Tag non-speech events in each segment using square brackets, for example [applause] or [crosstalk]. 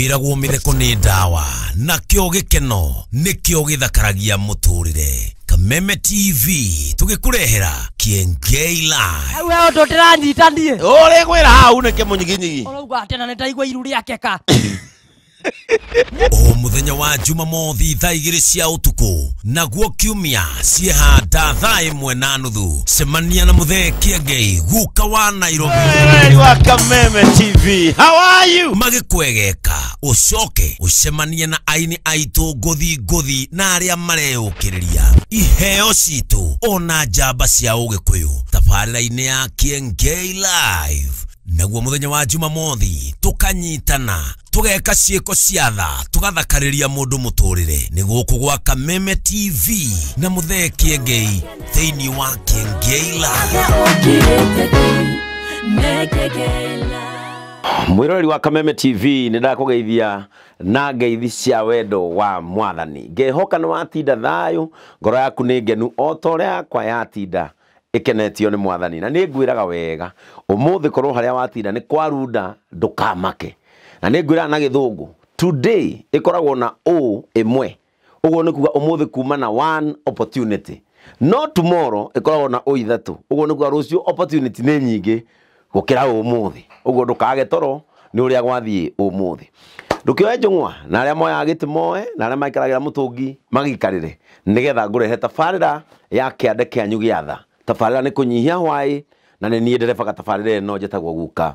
wĩragwo mĩtheko nĩ ndawa nakĩo gĩkeno nĩkĩo gĩthakaragia mũtũrĩre kameme tv tũgĩkũrehera kiengeilaau tũtĩranyitanie ũrĩ gwĩra hau nĩkĩmũnyiginyigi ũrauga tena na nĩtaigua iru rĩake ka [coughs] o muthenya wa juma thaa igiri cia utuku naguo kiumia ciehanda thaa imwe na nuthu cemania na muthee kiengei guka wa nairobi wa tv how are you magikwegeka ucoke ucemanie na aini aitu nguthi nguthi na aria mareyukiriria iheo citu ona njamba cia ugikuyu tabarira-ini ya kiengei live naguo muthenya wa jumamothi tukanyitana tugeka ciiko cia tha tugathakariria mundu muturire niguku gwaka kameme tv na muthee kiengei thiini wa kiengeila mwiroreri wa kameme tv nä ndakugeithia na ngeithi cia wendo wa mwathani ngehoka nä watinda thayå ngoro yaku nä ngenu o ta å yakwa yatinda ikenetio ni mwathani na ni ngwiraga wega umuthi korwo haria watinda ni kwarunda ndukamake na ni ngwira na githungu today ikoragwo na o imwe uguo ni kuga umuthi kuma na one opportunity no tomorrow ikoragwo na o ithatu uguo ni kuga rucio opportunity ni nyingi gukira umuthi uguo ndukage toro ni uria gwathii umuthi ndukioe njungwa na aria moyaga giti moe na aria maikaragira mutungi magikarire nigetha ngurehe tabarira ya kiande kianyu giatha tabarä nä kå nyihia hwaä na nä niä nderebaga tabarä ra no njetagwo guka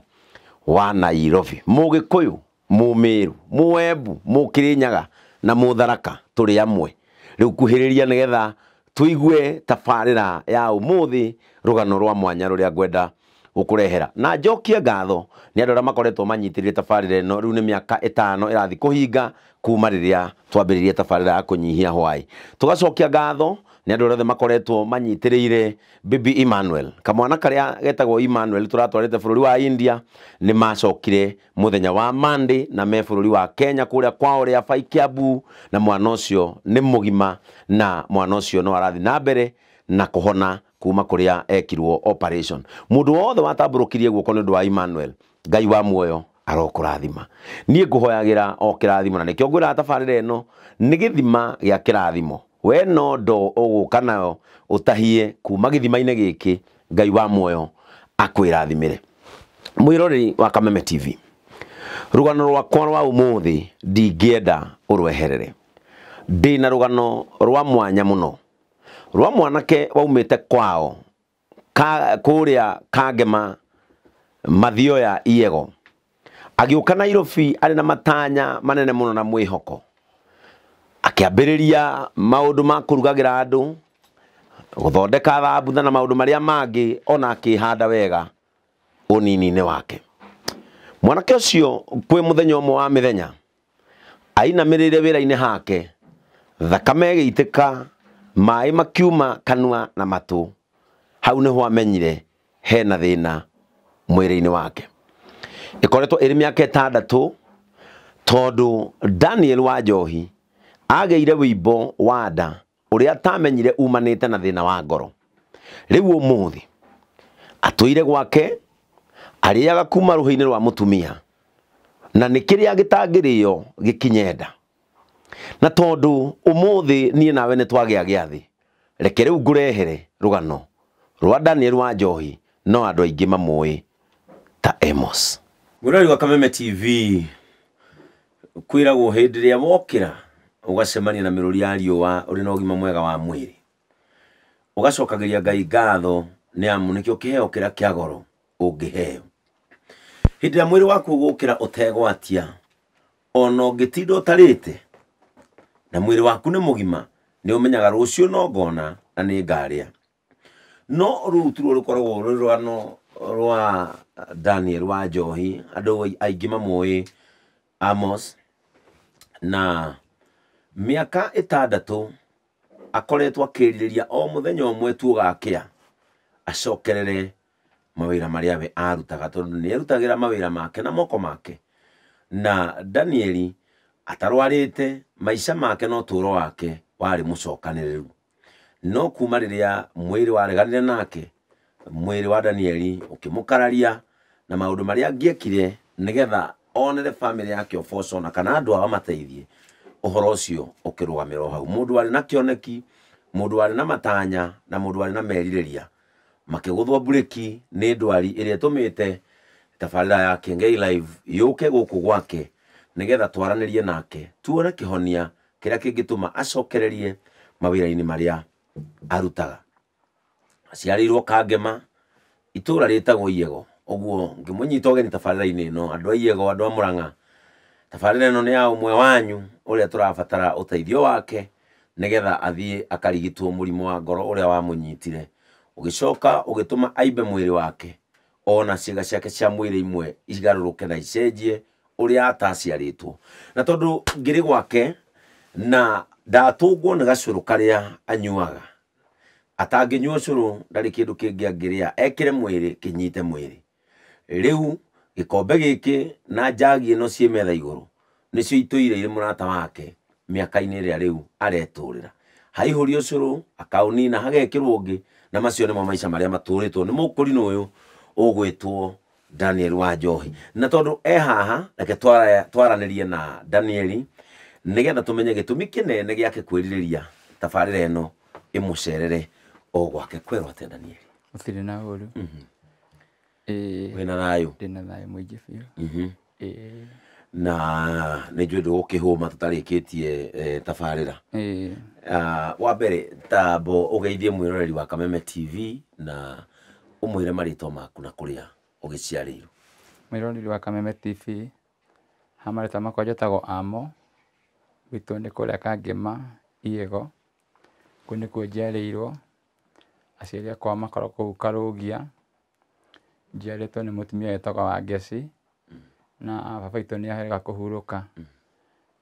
wa nairobi må gä kå yå må mä ru må embu må kä rä nyaga na må tharaka tå rä amwe rä u kuhä rä ria nä getha tå igue tabarä ra ya å må thä rå gano rwa mwanya rå rä a ngwenda gukurehera na njokie ngatho nä andå arä a makoretwo manyitärä tabarä no rä u nä mä aka ä tano ä rathi kå hinga kuma rä rä a twambä rä rie tabarä ra ya kå nyihia hwaä tå gacokia ngatho nä andå othe makoretwo manyitä bibi emmanuel kamwana karä a getagwo emmanuel tå ratwarä wa india nä macokire må wa mandä na me bå wa kenya kå rä a kwao rä a baikäambu na mwana å cio nä må gima na mwana å cio no arathi na mbere na kå kuma kuria ekirwo operation må wothe watambå rå kirie guoko nä wa emmanuel ngai wa muoyo arokå rathima niä ngå hoyagä ra o kä rathimo na nä kä o ngwä ra tabarä ra ä no nä gä thima gä a kä rathimo we no ndo ũgũka nayo tahie kuma thima-inä gä kä ngai wa muoyo mwä mwĩroreri wa kameme tv rũgano rwakwa rwa enda å rweherere ndä na rugano rwa mwanya no rwa mwanake te kwao ka, a kangema mathioya iego agĩũka nairobi arä na matanya manene no na hoko akiambiriria maundu ma andu guthondeka thambutha na maundu maria mangi ona akihanda wega unini-ini wake mwanake ucio kwi muthenya umwe wa mithenya ainamirire wira-ini hake thakame ĩgĩitĩka maĩ makiuma kanua na matu hau nĩho amenyire hena thina mwĩrĩ-inĩ wake ĩkoretwo ĩrĩ mĩaka ĩtandatũ tondũ daniel wa njohi ageire wĩimbo wa nda tamenyire atamenyire te na na wa ngoro thä atå ire gwake aga kuma hä inä rwa tumia na tangä rä o gä kinyenda na må thä niä nawe nĩ twagĩa athä reke rehere rå gano rwa Daniel wa Njohi no andũ aingĩ mamũĩ ta Amos. Mũrori wa Kameme TV rä a ĩrĩa ra ugacemania na mĩrũri ya riũa ũrĩ na ũgima mwega wa mwĩrĩ ũgacokagiria ngai ngatho nĩ amu nĩkĩo kĩheo kĩrĩa kĩa goro ũngĩheo hĩndĩ ĩrĩa mwĩrĩ waku ũgũũkĩra ũtegwatia ona ũngĩtinda ũtarĩte na mwĩrĩ waku nĩ mũgima nĩ ũmenyaga rũciũ no ngona na nĩ ngarĩa no rũrutu rũrũ rũkoragwo rũrĩ rwano rwa daniel wa njohi andũ aingĩ mamũĩ amos na miaka ĩtandatũ akoretwo akĩrirĩria o mũthenya ũmwe tu ũgakĩa acokerere mawira maria we arutaga tondũ ni arutagira mawira make na moko make na danieli atarwarite maica make no turo wake warĩ mũcokanĩrĩru no kuma rĩrĩa mwĩrĩ wareganire nake mwiri wa danieli ukimukararia na maũndũ maria angĩekire nigetha onere family yake ofoso na kana andũ ao mateithie uhoro ucio ukirugamira hau mundu ari na kioneki mundu ari na matanya na mundu ari na merireria makiguthwa breki ni ndwari iria itumite tabarira ya Kengei live yuke guku gwake nigetha twaranirie nake tuone kihonia kiria kingituma acokererie mawira-ini maria arutaga aciarĩirwo kangema itũra rĩtagwo iego ũguo ngĩmũnyita ũgeni tabarĩra-inĩ ĩno andũ a iego andũ a tabarä ä no nä ya å mwe wanyu å rä a tå rabatara å teithio wake nä getha athiä akarigitwo må rimå wa ngoro å rä a wamå nyitire å gä coka å gä tå ma aimbe mwä rä wake ona ciäga ciake cia mwä rä imwe igarå ke na icenjie å rä a ataciarä two na tondå ngä rä gwake na ndatå ngwo nä gacå karä anyuaga atangä nyua å cå rå ndarä kä ndå kä ngä angä rä a ekä re mwä rä kä nyite mwä rä rä u gikombe giki na njagi no cie metha iguru nicio ituire ile murata wake miaka-ini iria riu areturira haihuri ucuru na hagekirwo ngi na macio nimo maisha maria maturitwo ni no uyu ugwitwo Daniel wa Njohi na tondu e haha reke twaranirie na Daniel nigetha tumenye gitumi kinene giake kwiririria tabarira ino imucerere ogwake gwake kwerwo ate Daniel na uru mm -hmm. Eh, wina nayo ndina nayo muingi mhm. eh. na nä njå ndå gå kä hå ma tå tarä kä tie eh, tabarä ra ah, wa mbere tambo å geithie mwä wa kameme tv na å mwä re marä maku na kå rä a å gä ciarä irwo mwä wa kameme tv ha marä twa makwa njätagwo amo gwitå nä kå rä a kangema iego kå nä kuo njiarä irwo aciari akwa makorwo kå u karå gia njiaritwo nä må tumia wetagwo wa ngeci na baba itå nä ahega kå hurå ka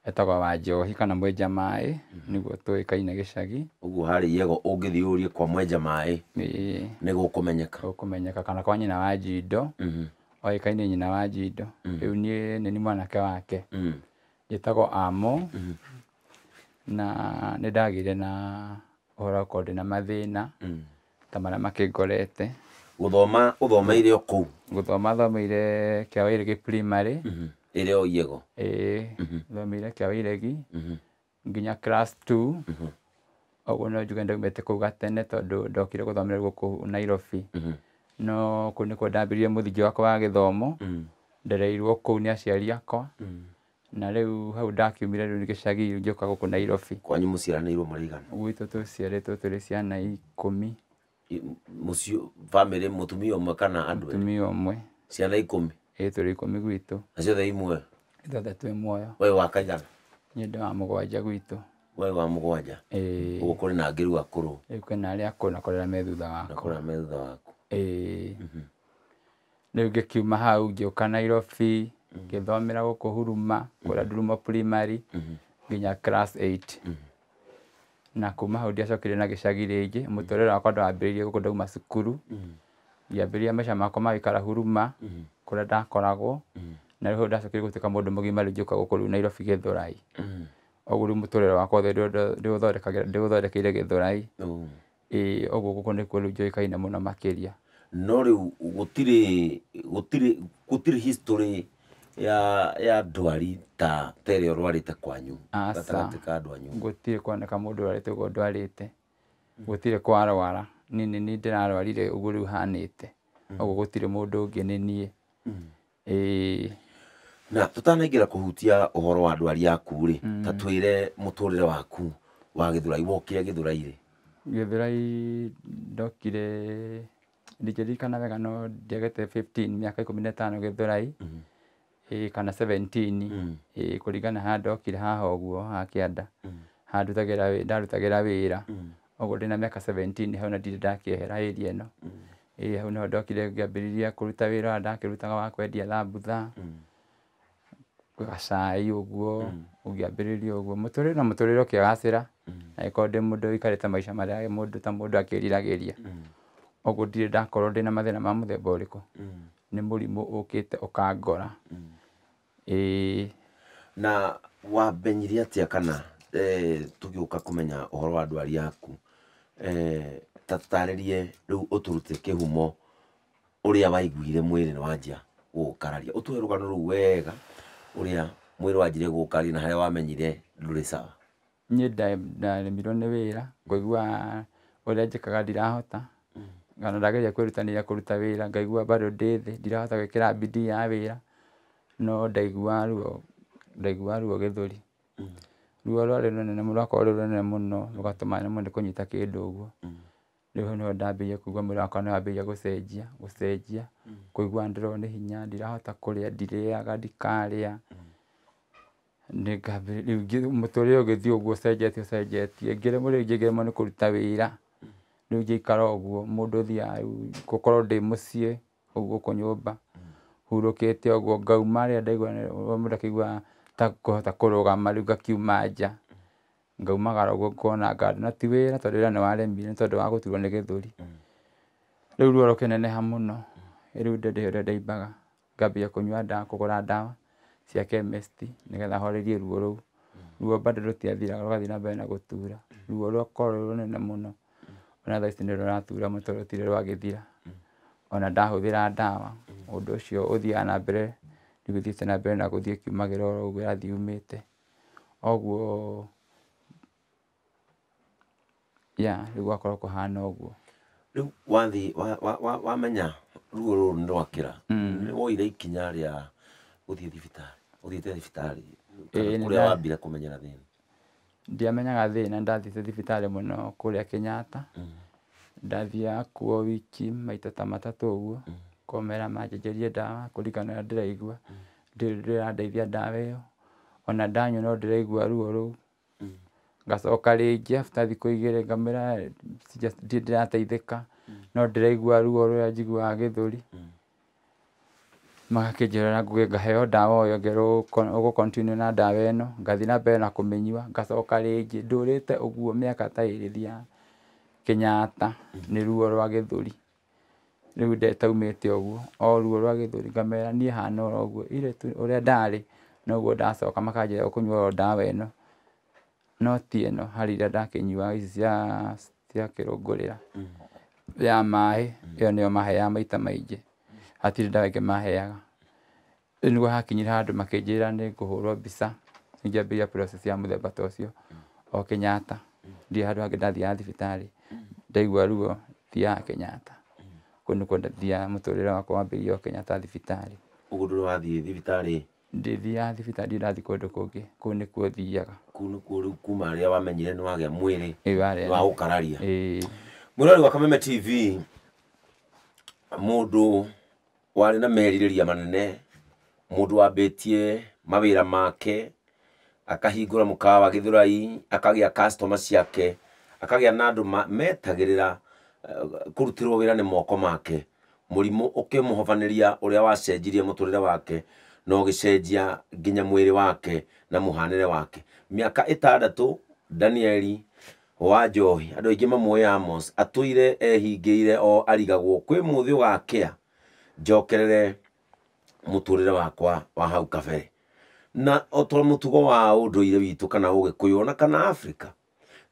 etagwo wa njohi kana mwenja maä guo tå kaine gä cagi å guo harä iego å ngä thiå rie kwa mwenja maä nä gå kå menyeka gå kå menyeka kana kwa nyina wa njindo mm-hmm. oä kaine nyina wa njindo mm-hmm. rä u niä nä ni mwanake wake mm-hmm. tagwo amo na nä ndagä re na å horo korwo ndä na mathä na ta marä a makä ngorete guthoma uthomeire o kuu guthoma thomeire kiao iregi primary ire o yego ii thomeire kiao iregi mhm. nginya class 2 oguo mhm. no njuge ndaumite kuu gatene tondu ndokire guthomera guku nairobi mhm. no kuu nikuo ndambiririe muthingi wakwa wa githomo ndereirwo kuu ni aciari akwa na riu hau ndakiumire riu gicagi ngiuka guku nairobi kwanyu muciaranirwo muri gwitu tuciaritwo turi ciana ikumi mucio bamĩrĩ mũtumia ũmwe kana andũ mũtumia ũmwe ciana ikũmi ĩ tũrĩ ikũmi gwitũ na ciothe imwe ithathatũ ĩ muoyo we wa kaigana niĩ ndĩ wa mũgwanja gwitũ we wa mũgwanja ũguo kũrĩ na ngĩru akũrũ kwĩ na arĩa akũrũ na kũrĩ arĩa me thutha waku na kũrĩ arĩa me thutha waku mhm. rĩu ngĩkiuma hau ngĩũka nairobi mhm. ngĩthomera gũkũ huruma kũrĩa ndurumo mhm. primary nginya class 8 na kuma hau ndiacokire na gicagi ringi muturire mm. wakwa ndwambiriirie guku ndauma cukuru mm. ngiambiriria maica makwa ma gikara huruma mm. kuria ndakoragwo na riu ndacokire gutuika mundu mugima riu ngiuka guku riu Nairobi githurai oguo riu muturire wakwa othe ndiuthondekeire githurai ii oguo guku nikuo riu njuikaine muno makiria no riu gutiri gutiri gutiri history ya ya ndwari ta tere urwarite kwanyu gatagatĩ ka andũ anyu gũtirĩ kuoneka mũndũ ũrwarĩte ũguo ndwarĩte gũtirĩ kwarwara niĩ ni niĩ ndĩrarwarire ũguo rĩu hanĩte mm. ũguo gũtirĩ mũndũ ũngĩ nĩ niĩ mm. ĩĩ na tũtanaingĩra kuhutia uhoro wa ndwari yaku ri mm. ta twĩre mũtũrĩre waku wa gĩthurai wokire gĩthurai rĩ gĩthurai ndokire ndingĩririkana wega no ndiagete 15 mĩaka ikũmi na ĩtano gĩthurai mm -hmm ä kana 17 mm. ä kå ha ndokire haha å guo ha kä anda mm. ha ndarutagä ra wä ra å mm. guo ndä na mä aka hau na ndirä ndakäehera äria ä no ä mm. hau nä ndokire ngäambä rä ria kå ruta wä ra ndakä rutaga wa kwendia thambutha gacai å guo ngäambä rä ria guo må na må tå rä re na gä korwo ndä må ndå ikarä te maica marä a må ndå ta må ndå akä riragä ria mm. ndakorwo ndä na mathä na ma må themba å nä må rimå å kä te å kangora na wamenyire atä a kana tå gä å ka kå menya å horo wa ndwari yaku tatarä rie rä u å tå rute kä humo å rä a waiguire mwä rä wanjia gå kararia å tå rå gano rå u wega å rä a mwä rä wanjire gå kararia na harä a wamenyire ndå rä cawa niä ndaremirwo nä wä ra ngaigua å rä a njä kaga ndirahota ngona ndageria kwĩrutanĩria kuruta wĩra ngaigua bado ndĩ thĩ ndirahota gwĩkĩra bidi ya wĩra no ndaigua ruo ndaigua ruo gĩthũri mm. ruo rwarĩ rũnene rwakorwo ruo rũnene mũno rũgatũma nemwo nĩ kũnyita kĩndũ ũguo mm. rĩu nĩho ndambĩrĩirie kũigua mwĩrĩ wakwa nĩwambĩrĩirie gũcenjia gũcenjia mm. kũigua ndĩroo nĩ hinya ndirahota kũrĩa ndirĩaga ndikarĩa rĩu mũtũrĩre ũgĩthiĩ ũguo ũcenjetie ũcenjetie ngĩremwo rĩngĩ ngĩremwo nĩ kũruta wĩra rä u ngäikara å guo må ndå thiaga gå korwo ndä må ciä å guo kå nyå mba hurå kä te å guo ngauma rä a ndaigua ta kå hota kå rå gama rä u ngakiuma nja ngaumagara å guo ngona ngari no ti wä ra tondå wä ra nä waremire nä tondå wa gå turwo nä gä thå ri rä u ruo rå kä neneha må no rä u ndendä å ndaimbaga ngambia kå nyua ndawa kå gå ra ndawa cia nä getha horerie ruo rå u ruo bado rå tiathiraga rå gathiä na mbere na gå tura ruo rwakorwo rå nene må no ona thaa ici nä rå ratura må tå rå rwagä thira mm. ona ndahå thä ra ndawa å å å ndå cio thiaga ũndå ũcio ũthiaga na mbere nĩgũthiĩte na mbere na gũthiĩ kiumagĩra oro ũguo ĩrathiĩ yumĩte ũguo ya rĩu gwakorwo kũhana ũguo rĩu wathiĩ wamenya ruo rwakä ra mm. nä woire ikinya rä a gå thiä thiä gũthiĩ thibitarĩ ũthiĩte thibitarĩ kũrĩa wambire thä na ndiamenyaga na ndathite thibitarä muno kå rä a kä mm. ndathiaga kuo wiki maita ta matatå å guo mm. komera manjenjerie ndawa kå ringana rä ndä mm. randeithia ndawa ä yo ona ndanyua no raigua ruo rå u ngacoka rĩngĩ after thikå ndä rateithä ka no raigua ruo rũrĩa njiguaga gĩthũri magakĩnjĩra na ngaheo ndawa o yo njerũ ũgũkontiniũ na ndawa ĩno ngathiĩ na mbere na kũmĩnyua ngacoka rĩngĩ ndũrĩte ũguo mĩaka ta ĩrĩ thiaga Kenyatta nĩ ruo rwa gĩthũri rĩu taumĩte ũguo o ruo rwa gĩthũri ngamera niĩ hana o ũguo ire tu ũrĩa ndarĩ noguo ndacoka makanjĩra ũkũnyua o ndawa ĩno no ti ĩno harĩ iria ndakĩnyuaga ici cia cia kĩrũngũrĩra mm. ya maĩ ĩyo nĩyo maheaga maita maingĩ hatirä ndagake maheaga rä niguo hakinyire handå makä ra nä ngå hå rwo mbica ingäambä ria ya må ta å cio o kenyatta ndirä handå hangä ndathiaga thibitarä ndaigua ruo thiaga kenyatta kuo ndathiaga må tå wakwa wambä o kenyatta thibitarä å guo ndå rä wathiä thibitarä ndathi kåndå kå ngä kå thiaga kå u nä kuma wamenyire wa gå kararia wa kameme tv må warä na merirä manene må ndå wambä tie mawä ra make akahingå ra må kawa wa gä thå rai akagä a ciake akagä a na andå metagä rä ra eh, kå rutä rwo wä ra nä moko make må rimå å kä må hobanä ria å rä a wacenjirie må tå rä re wake na å gä cenjia nginya mwä rä wake na må hanä re wake mä aka ä tandatå danieli wa njohi andå aingä mamwoe amos atå ire ehingä ire o arigagwo kwä må thä å gakä a njokerere muturire wakwa wa hau kabere na oto mutugo wa unduire witu kana ugikuyu ona kana afrika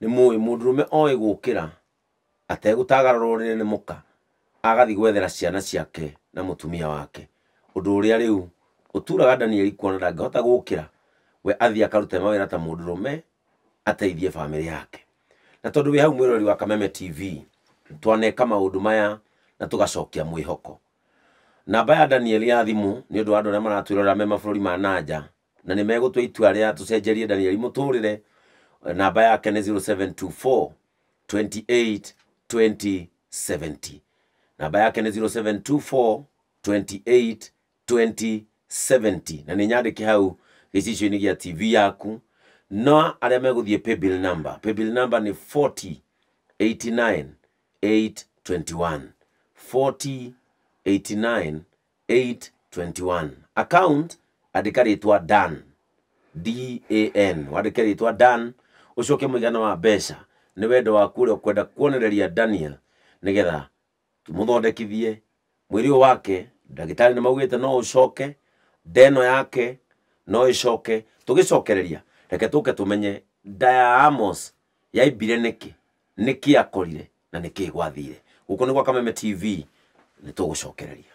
ni mui mundurume oi gukira ategutagara rurire ni muka agathi gwethera ciana ciake na mutumia wake undu uria riu uturaga Daniel kuona ndangihota gukira we athi akarute mawira ta mundurume ateithie family yake na tondũ wĩ hau mwĩrori wa kameme tv twaneka maũndũ maya na tũgacokia mwihoko namba ya danieli ya thimu ni å andu wa andå arä a maratwä me mabå ma nanja na ni megå twa itua rä a tå cenjerie danieli må namba yake nä 0724 28 2070 70 namba yake nä 0724 28 2070 na ni nyandä ke hau gicicio-inä gä tv yaku no arä a megå thiä paybill number paybill number ni 40 89 821 40 89821 account account andikaritwa dan dan wandikeritwa dan ucoke muigana wa mbeca ni wendo waku uria kwenda kuonereria daniel nigetha tumuthondekithie mwiri uyu wake ndagitari ni maugite no ucoke ndeno yake no icoke cokereria reke tuke tumenye tå menye amos yaimbire niki kä akorire na niki gwathire gå ni nä kameme tv ね、同ケレリ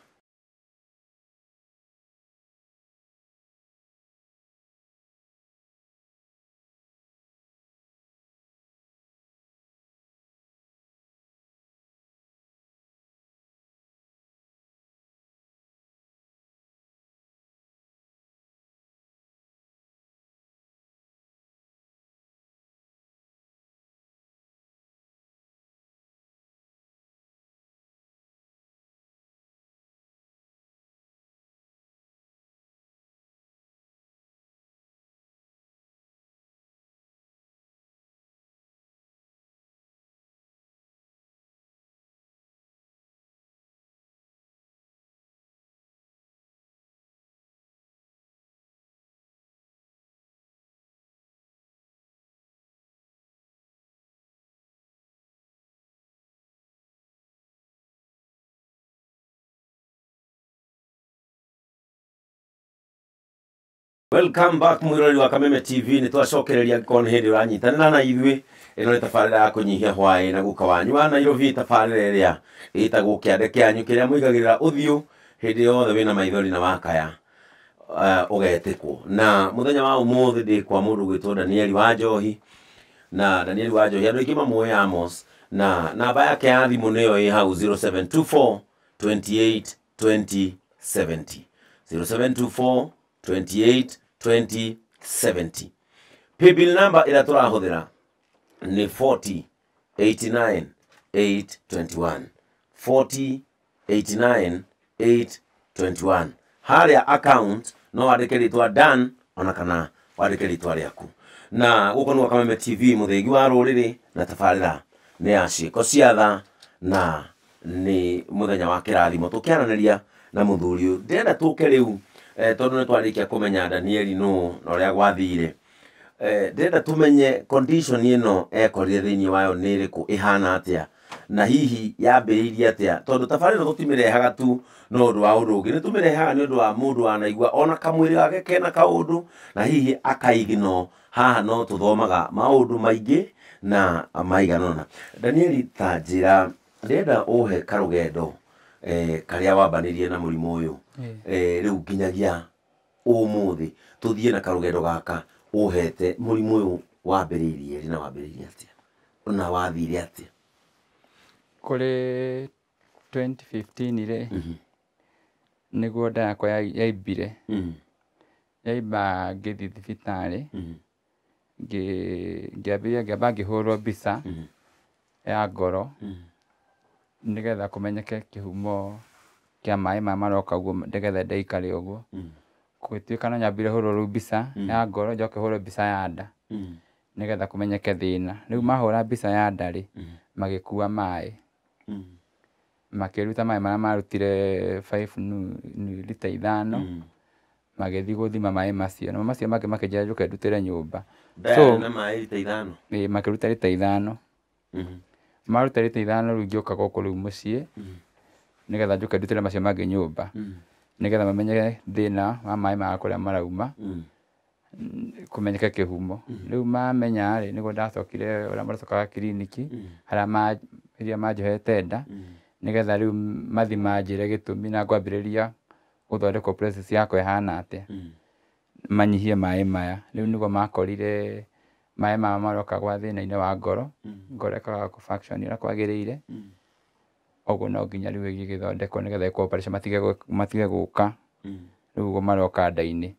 Welcome back mwirori wa Kameme TV nä twacokereria angäkorwo nä hä ndä å ranyitanä na ithuä ä no nä tabarä ra ya kå nyihia hwaä na guka wanyu wa nairobi tabarä ra ä rä a ätagwo kä ande kä anyu kä rä a må igagä rä ra å yothe wä na maithori na wakaya å uh, getä na må thenya wa å må thä ndä kwa må ndå gwä two danieli wa njohi na danieli wa njohi andå aingä mamå ä amos na namba yake ya thimå nä yo ä hau 0724 28 20 70 0724 28 20 70 paybill namba ä tå ni nä 40 89 821 40 89 821 harä a account no wandä ke dan ona kana wandä ke rä aku na gå kå nä wakameme tv må wa rå rä rä na tabarä ra nä ya ciäko ciatha na nä må thenya wa kä rathimo tå kä ria na må thuri å ndärenda tå ke rä u Eh, tondu nä twarä kia kå menya danieli nå na å rä a gwathire eh, ndärenda tumenye condition ä no ekorire thä inä wayo nä rä kå ä hana atä na hihi yambä irie atä a tondå tabarä no tå timä rehaga tu no å ndå wa å ndå å ngä nä tå mä rehaga nä å ndå wa må ndå wanaigua ona kamwä rä wake kena kaå ndå na hihi akaigno haha no tå thomaga maå ndå maingä na maiganona danieli ta njä ra ndärenda å he karå gendo Eh, karia wambanirie na murimu uyu riu nginyagia umuthi tuthie na karugendo gaka uhete murimu uyu wambiriirie ri na wambiriirie atia na wathire atia kuri 2015 ri niguo nda yakwa yaimbire mhm. yaimba ngithi thibitarĩ mhm. ngĩambĩrĩria ngĩamba ngĩhũrwo mbica mhm. ya ngoro nä getha kå menyeke kä humo kä a maä maa marokaguo nägethandeikar å guo mm. tuä kananyambirehå r mm. r mbica ya ngornokehå mm. rembica ya nda nä getha kåmeyeke thä narä u mahå ra mbica yadar magä kua maä makä ruta maä marä a marutireritaithano magä thiägå thima maä macio macimama äa nå kendutä re nyå mba makä ruta rita ithano maruta rita ithano rä u ngä å ka rä u må ciä mm-hmm. nä getha njå ke ndutire macio mangä nyå mba mm-hmm. nä getha mamenye thä na wa maä maga kå rä a marauma mm-hmm. kå menyeke kä humo rä u mamenyarä nä guo ndacokire å rä a maracokaga kiriniki harä iria manjohete nda nä getha rä u mathi manjä re gä tå mi na ngwambä rä ria gå thondekwo yakwa ĩhana atä manyihie maä maya rä u nä guo makorire maä mama marokagwa thä na-inä wa ngoro mm. ngoro ĩkagaga kũ ũrĩa kwagĩrĩire mm. ũguo no nginya rĩu gĩgĩthondekwo nĩ getha ĩkwo matige gũka mm. rĩu ũguo maroka nda-inĩ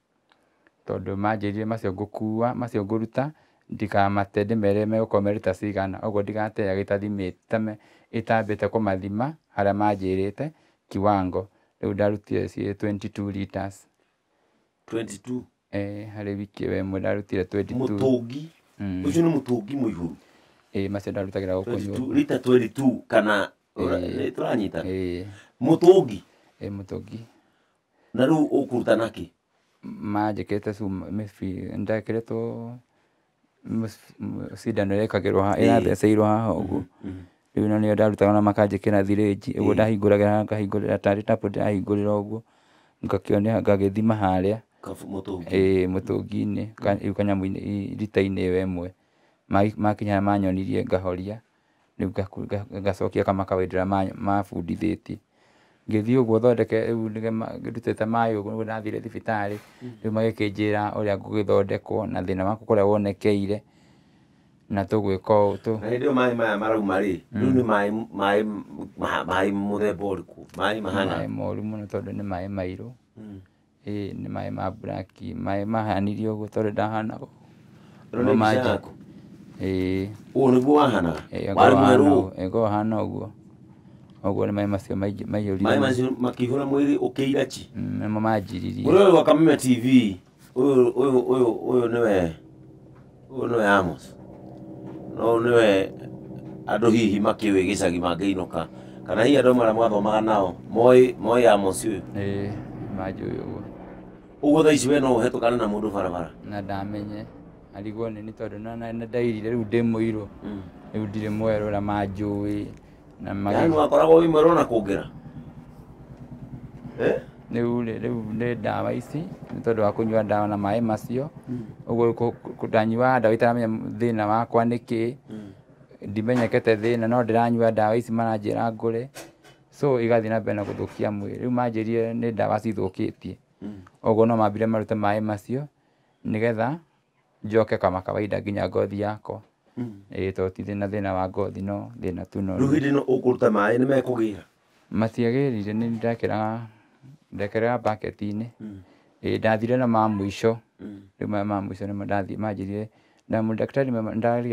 tondũ manjĩrire macio ngũkua macio ngũruta ndikamate ndĩmere megũkorwo meruta cigana ũguo ndigateaga ĩtambĩte kũmathima harĩa manjĩrĩte kiwango rĩu ndarutire ciĩ twenty two 22 eh harĩ wiki we ĩmwe ndarutire 22 mũtũngi Mm. ucio nä må tå ngi må ihå ru macenda arutagä ra rita twerä tu kana tå ranyita må tå ngi må tå ngi na rä u å kå ruta nakä manjä kä te ndakä rä two cindano rekagä rwo ratheceirwo haha å guo rä u no nä o ndarutaga na makanjä kä ra thirĩnji å guo ndahingå ragä ra ngahingå rä ra tarä tapå ndahingå rä ra å guo ngagä thima harä a mũtũngi-inĩ iruga nyamũ-inĩ rita-inĩ ä mwe makinya harĩa manyonirie ngahoria rĩu ngacokia kamakaũndĩra mabundithĩtie ngĩthiĩ ũguo thondeke rĩu ndutĩte maĩ ũguo ndathire thibitarĩ mm-hmm. rĩu magĩkĩnjĩra ũrĩa ngũgĩthondekwo na thĩna waku kũrĩa wonekeire na tũgwĩka ũũ tũ na hĩndĩ ĩyo maĩ maya marauma rĩ rĩu mm. nĩ maĩ maĩ maĩ mũthemba ũrĩkũ maĩ mahana maĩ moru må no tondå nä maä mairå mm ĩĩ nĩ maĩ ma mburaki maĩ mahanire ũguo tondũ ndahanaga ũguo ma njaku ĩĩ ũguo nĩguo wahanaga warĩ mwerũ ĩgo hana ũguo ũguo nĩ maĩ macio maiyũrire maĩ macio makĩihũra mwĩrĩ ũkĩira chi mm, nĩmo manjiririe ũrĩa ũyũ wa kameme tv ũyũ ũyũ ũyũ ũyũ nĩwe ũyũ we amos no ũyũ nĩwe andũ hihi makĩũĩ gĩcagi mangĩinũka kana hihi andũ marĩa mwathomaga nao moĩ moĩ amos ũyũ ĩĩ manjũĩ ũguo ugo tha ici we no uhetukane na mundu barabara na ndamenye arigwo nä nä tondå na ndairire rä u ndä må irå hmm. rä u ndirä mwerå ra manjå ä yaani wakoragwo wä mwerå na kå ngä ra eh? rä u rä u nä ndawa ici nä wa kå nyua ndawa na maä macio å hmm. guo ndanyuaga ndawa itaramenya thä na wakwa nä kä hmm. ndimenyekete thä na no ndä ranyua ndawa ici maranjä ra ngå re so igathiä na mbere na gå thå kia mwä rä u manjä rie nä ndawa cithå kä tie å̈guo no mambire marute maä macio nä getha njokekamakawainda nginyangothi yak mm. ttithäna thä na wa ngothi no thä mm. na tuokå ruamäeå ä maciagärir dkeregaä ndathire no ma må ico akå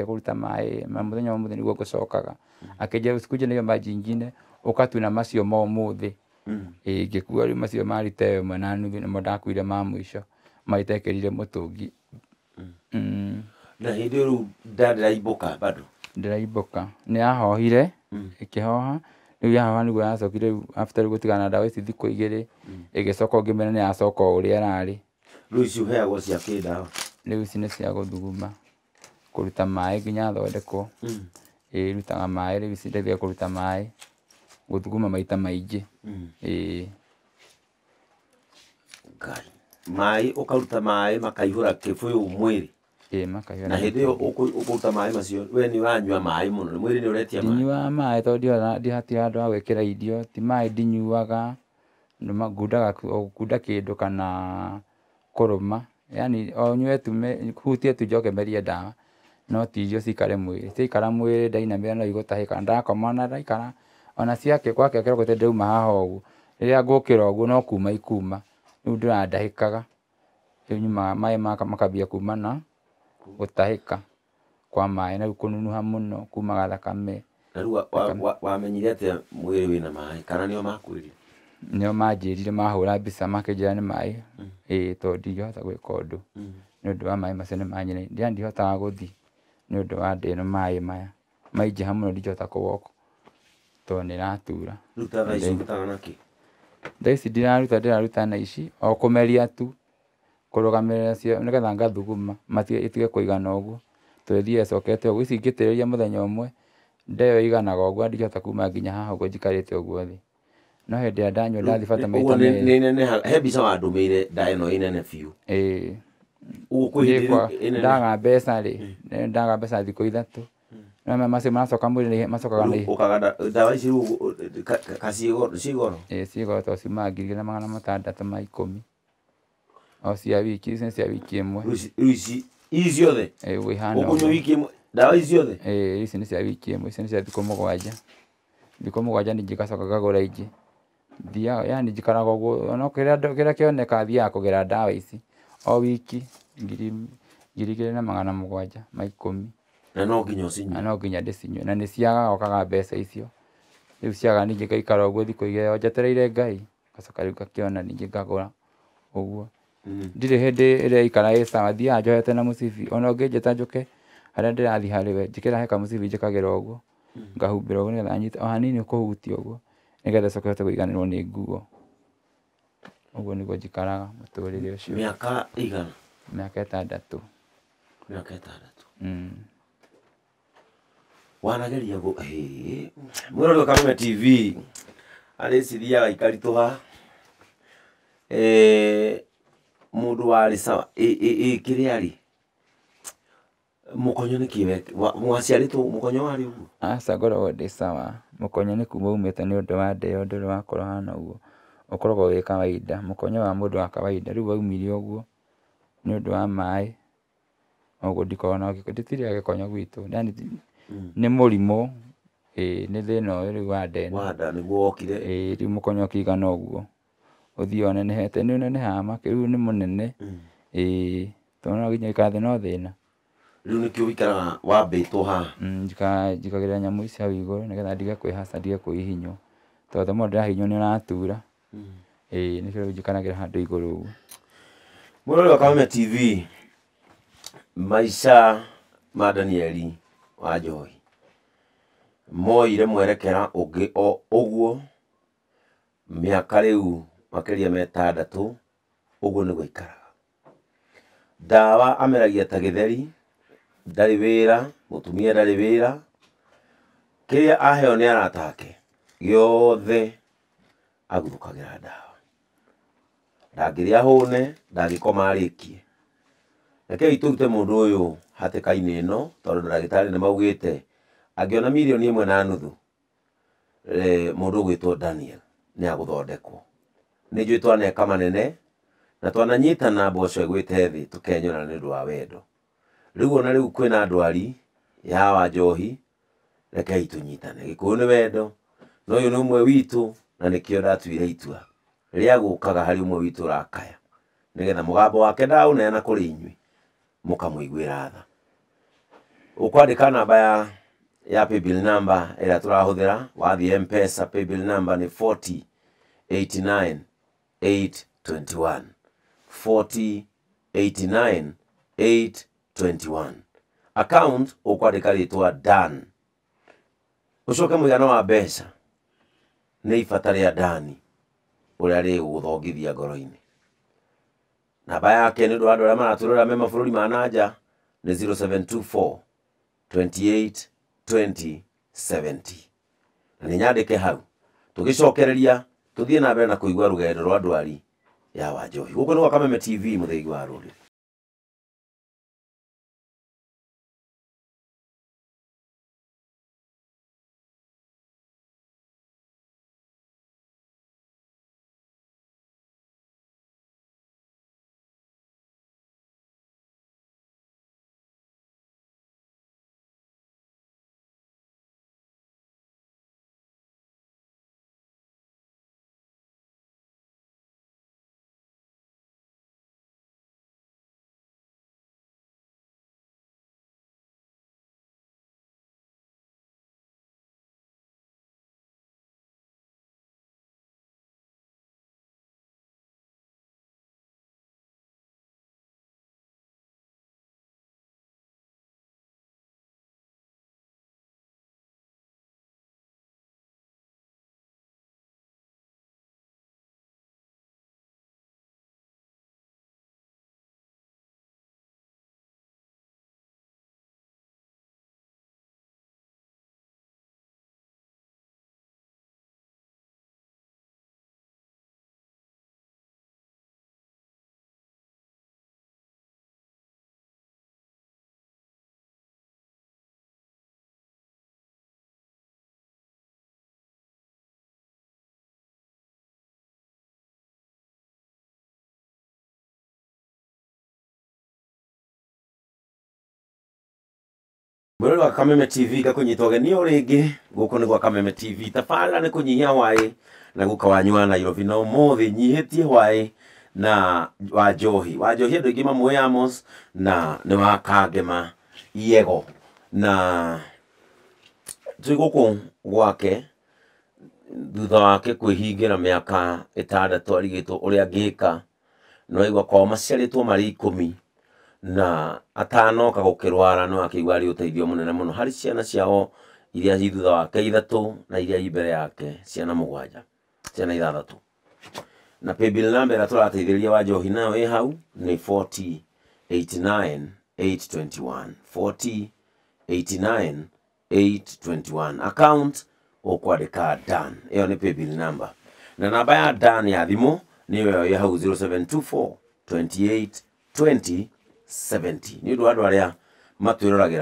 ruta maäå henyäug coagamane å katuna macio mo må thä ä ngä kua rä u macio marite ä mwe na nuthu namo ndakuire ma må ico rire må tå ngi mm. mm. na hä ndä ä rä u ka bado ndäraimbå ka nä yahohire ä mm. kä hoha rä u yahoha nä guo yacokire rä u gå tigana ndawa ici thikå igä rä ä gä coka å ngä mena nä yacoka å rä a rarä rä ici heagwo cia kä ndawa rä u ici nä cia gå thuguma kå ruta maä nginya thondekwo ä rutaga maä rä u ici ndeithia kå ruta maä guthuguma maita maingi ii hmm. mai ukaruta mai makaihura kibuyu mwiri na makaihura na ä yo mai kå macio we ni wanywa mai muno ni mwiri ni uretia mai nä å retia ndinyuaga maä tondå ndihati handå wa gwä kä ra irio ti maä ndinyuaga ngundaga kunda kä ndå kana kå rå ma yani o nyue hutie tu joke meria ndawa no ti irio cikare mwä rä mwiri dai na ndainamä ra no igå tahä ka ndakoma na ndaikara ona ciake kwake akira tondũ ndauma haha ũguo rĩrĩa ngũkĩra ũguo no kuma ikuma rĩu ndĩrandahĩkaga rĩu nyumaga maĩ makambia kuma na gũtahĩka kwa mai na rĩu kũnunuha mũno kumaga thakame na rĩu wamenyire atĩa mwiri wina mai kana nĩo makwĩrire nĩo manjĩrire mahura mbica makĩnjĩra nĩ maĩ hmm. ĩĩ tondũ ndingĩhota gwĩka ũndũ hmm. nĩ ũndũ wa mai macio nĩ manyinaine ndĩrĩa ndihotaga gũthiĩ nĩ ũndũ wa no mai maya maingĩha mũno ndingĩhota kũwoka tondũ nĩ ĩratura rutaga ici ũrutaga na kĩ thaa ici ndiraruta ndĩraruta na ici o kũmeria tu kũrũgamĩrĩra cio nĩgetha ngathuguma ĩtige kũigana ũguo tondũ ĩthiaga ĩcokete ũguo ici ingĩitĩrĩria mũthenya ũmwe nda ĩyo ĩiganaga ũguo ndingĩhota kuma nginya haha ũguo njikarĩte ũguo thĩ no hĩndĩ ĩrĩa ndanyua ndathiĩ bata maita he mbica wandũmĩire nda ĩno ĩ nene ndaga mbeca rĩ ndaga mbeca thikũ ithatũ macio kamwä åkaganda ndawa ici cigoro cigoro to ciumaga ngiri igä na magana matandatå ma ikå o cia wiki icio cia wiki ä mwe rä ici ici ciothe åkå wiki ä ndawa ici ciothe ici nä cia wiki ä mwe icio nä cia thikå må gwanja thikå må gwanja ningä ngacoka ra ingä yani njikaraga å ona kä rä a kĩoneka thiaga kå gä ndawa ici o wiki ngiri igä na magana må gwanja ma ikå mi na no nginya ucinyue no nginya ndĩcinyue na ni ciagaga okaga mbeca icio rĩu ciaga ningĩ ngaikara ũguo thikũ igĩo njetereire ngai ngacoka rĩu ngakĩona ningĩ ngagũra ũguo mm. ndirĩ hĩndĩ ĩrĩa ikara ĩ sawa thiaga njohete na mũcibi ona ũngĩnjĩta njũke harĩa ndĩrathiĩ harĩ we njĩkĩra he kamũcibi njĩkagĩra ũguo mm. ngahumbĩra ũguo nĩgetha nyite o hanini ũkũhutia ũguo nĩgetha coka hote kũiganĩrwo nĩ nguo ũguo nĩguo njikaraga mũtũrĩre ũcio mĩaka ĩigana mĩaka ĩtandatũ mĩaka ĩtandatũ mm wanageria gå eh, mwä rori å kamenya tv arä ciriaga ikaritå ha eh, må ndå warä sawa ä kä rä arä mukonyo nä kä two må konyo warä å guo aca ah, ndä sawa må konyo nä kuma umä te nä å ndå wa ndeo ndå rä wakorwo hana å guo å koragwo wä kawaida må konyo wa må ndå wa kawaida rä u waumire å guo nä å ndå wa maä å guo ndikoragwo na ndä tirä a gä konyo gwitå Mm. nä må rimå nä thä na å yå rä u wa ndena nä guo wokire rä u må konya å kä igana å guo å thiä onenehete nä å nenehaga makä rä u nä må nene mm. tondå nginya ikathä no thä na rä u nä kä å ikaraga wambä two haha mm, njikagä rä ra nyamå ici hau igå rå nä getha ndige kwä haca ndige kwä hinywo tondå må ndå ndärahinywo nä å ratura nä kä rä u njikaragä ra handå igå rå å guo må rori wa Karume TV maica ma Danieli wa moire mwerekera ungi o uguo miaka riu makiria metandatu uguo niguo ikaraga ndawa ameragia ta githeri ndarä wä ra må tumia ndarä wä ra kä rä a aheo nä aratake gäothe aguthå kagä ra ndawa ndangä rä a hå rekei turute mundu uyu hatikaini ino tondu ndagitari ni maugite angiona mirioni imwe na nuthu eh, mundu ugwitwo daniel ni aguthondekwo ni njui twaneka manene na twananyitana mboco igwite thi tukenyona ni ndu wa wendo riu ona riu kwina ndwari ya wa njohi rekei tunyitane gikuyu ni wendo no uyu ni umwe witu na nikio ndatuire itua ria gukaga hari umwe witu rakaya nigetha mugambo wake ndaunena kuri inyui mukamwiguira tha ukwandika namba ya ya paybill number ira turahuthira wathie mpesa paybill number ni 4089821 4089821 account ukwandika ritwa dan ucoke muigana wa mbeca nä ibata rä a dani å rä a rä gå thongithia ngoro-inä namba yake nä å ndå wa andå arä a maratå rä ra me mabå rå ri ma nanja nä 0724 28 na nä nyandä ke hau tå gä cokereria tå thiä na mbere na kå igua rå gendo rwa ndwari ya wanjohi gå kå nä gwakameme tv må thäigi wa rå rä rå wa kameme tv ngakunyitwoge ni toge ni ngä Guko ni kwa kameme tv tabara ni kå ya wae. na guka wanywa na yovi na umothi. må heti nyihätie hwaä na wajohi. Wajohi ya aingä mamå amos na nä wakangema iego na Tui guko wake. Dutha wake kwä hingä ra mä aka ä tandatå arigä two å rä a ngä ka no aigua kwao maciarä two marä na ka gukirwara no akigwa ari uteithio munene muno hari ciana ciao iria ci thutha wake ithatu na iria imbere yake ciana mugwanja ciana ithathatu na paybill number ĩrĩa tũrateithĩrĩria wa njohi nayo e hau ni 4089821 4089821 account ũkwandĩka dan ĩyo ni paybill number na namba ya dan ya thimũ nĩyo ĩyo ĩ hau 0724 28 20 70 nä å ndå andå arä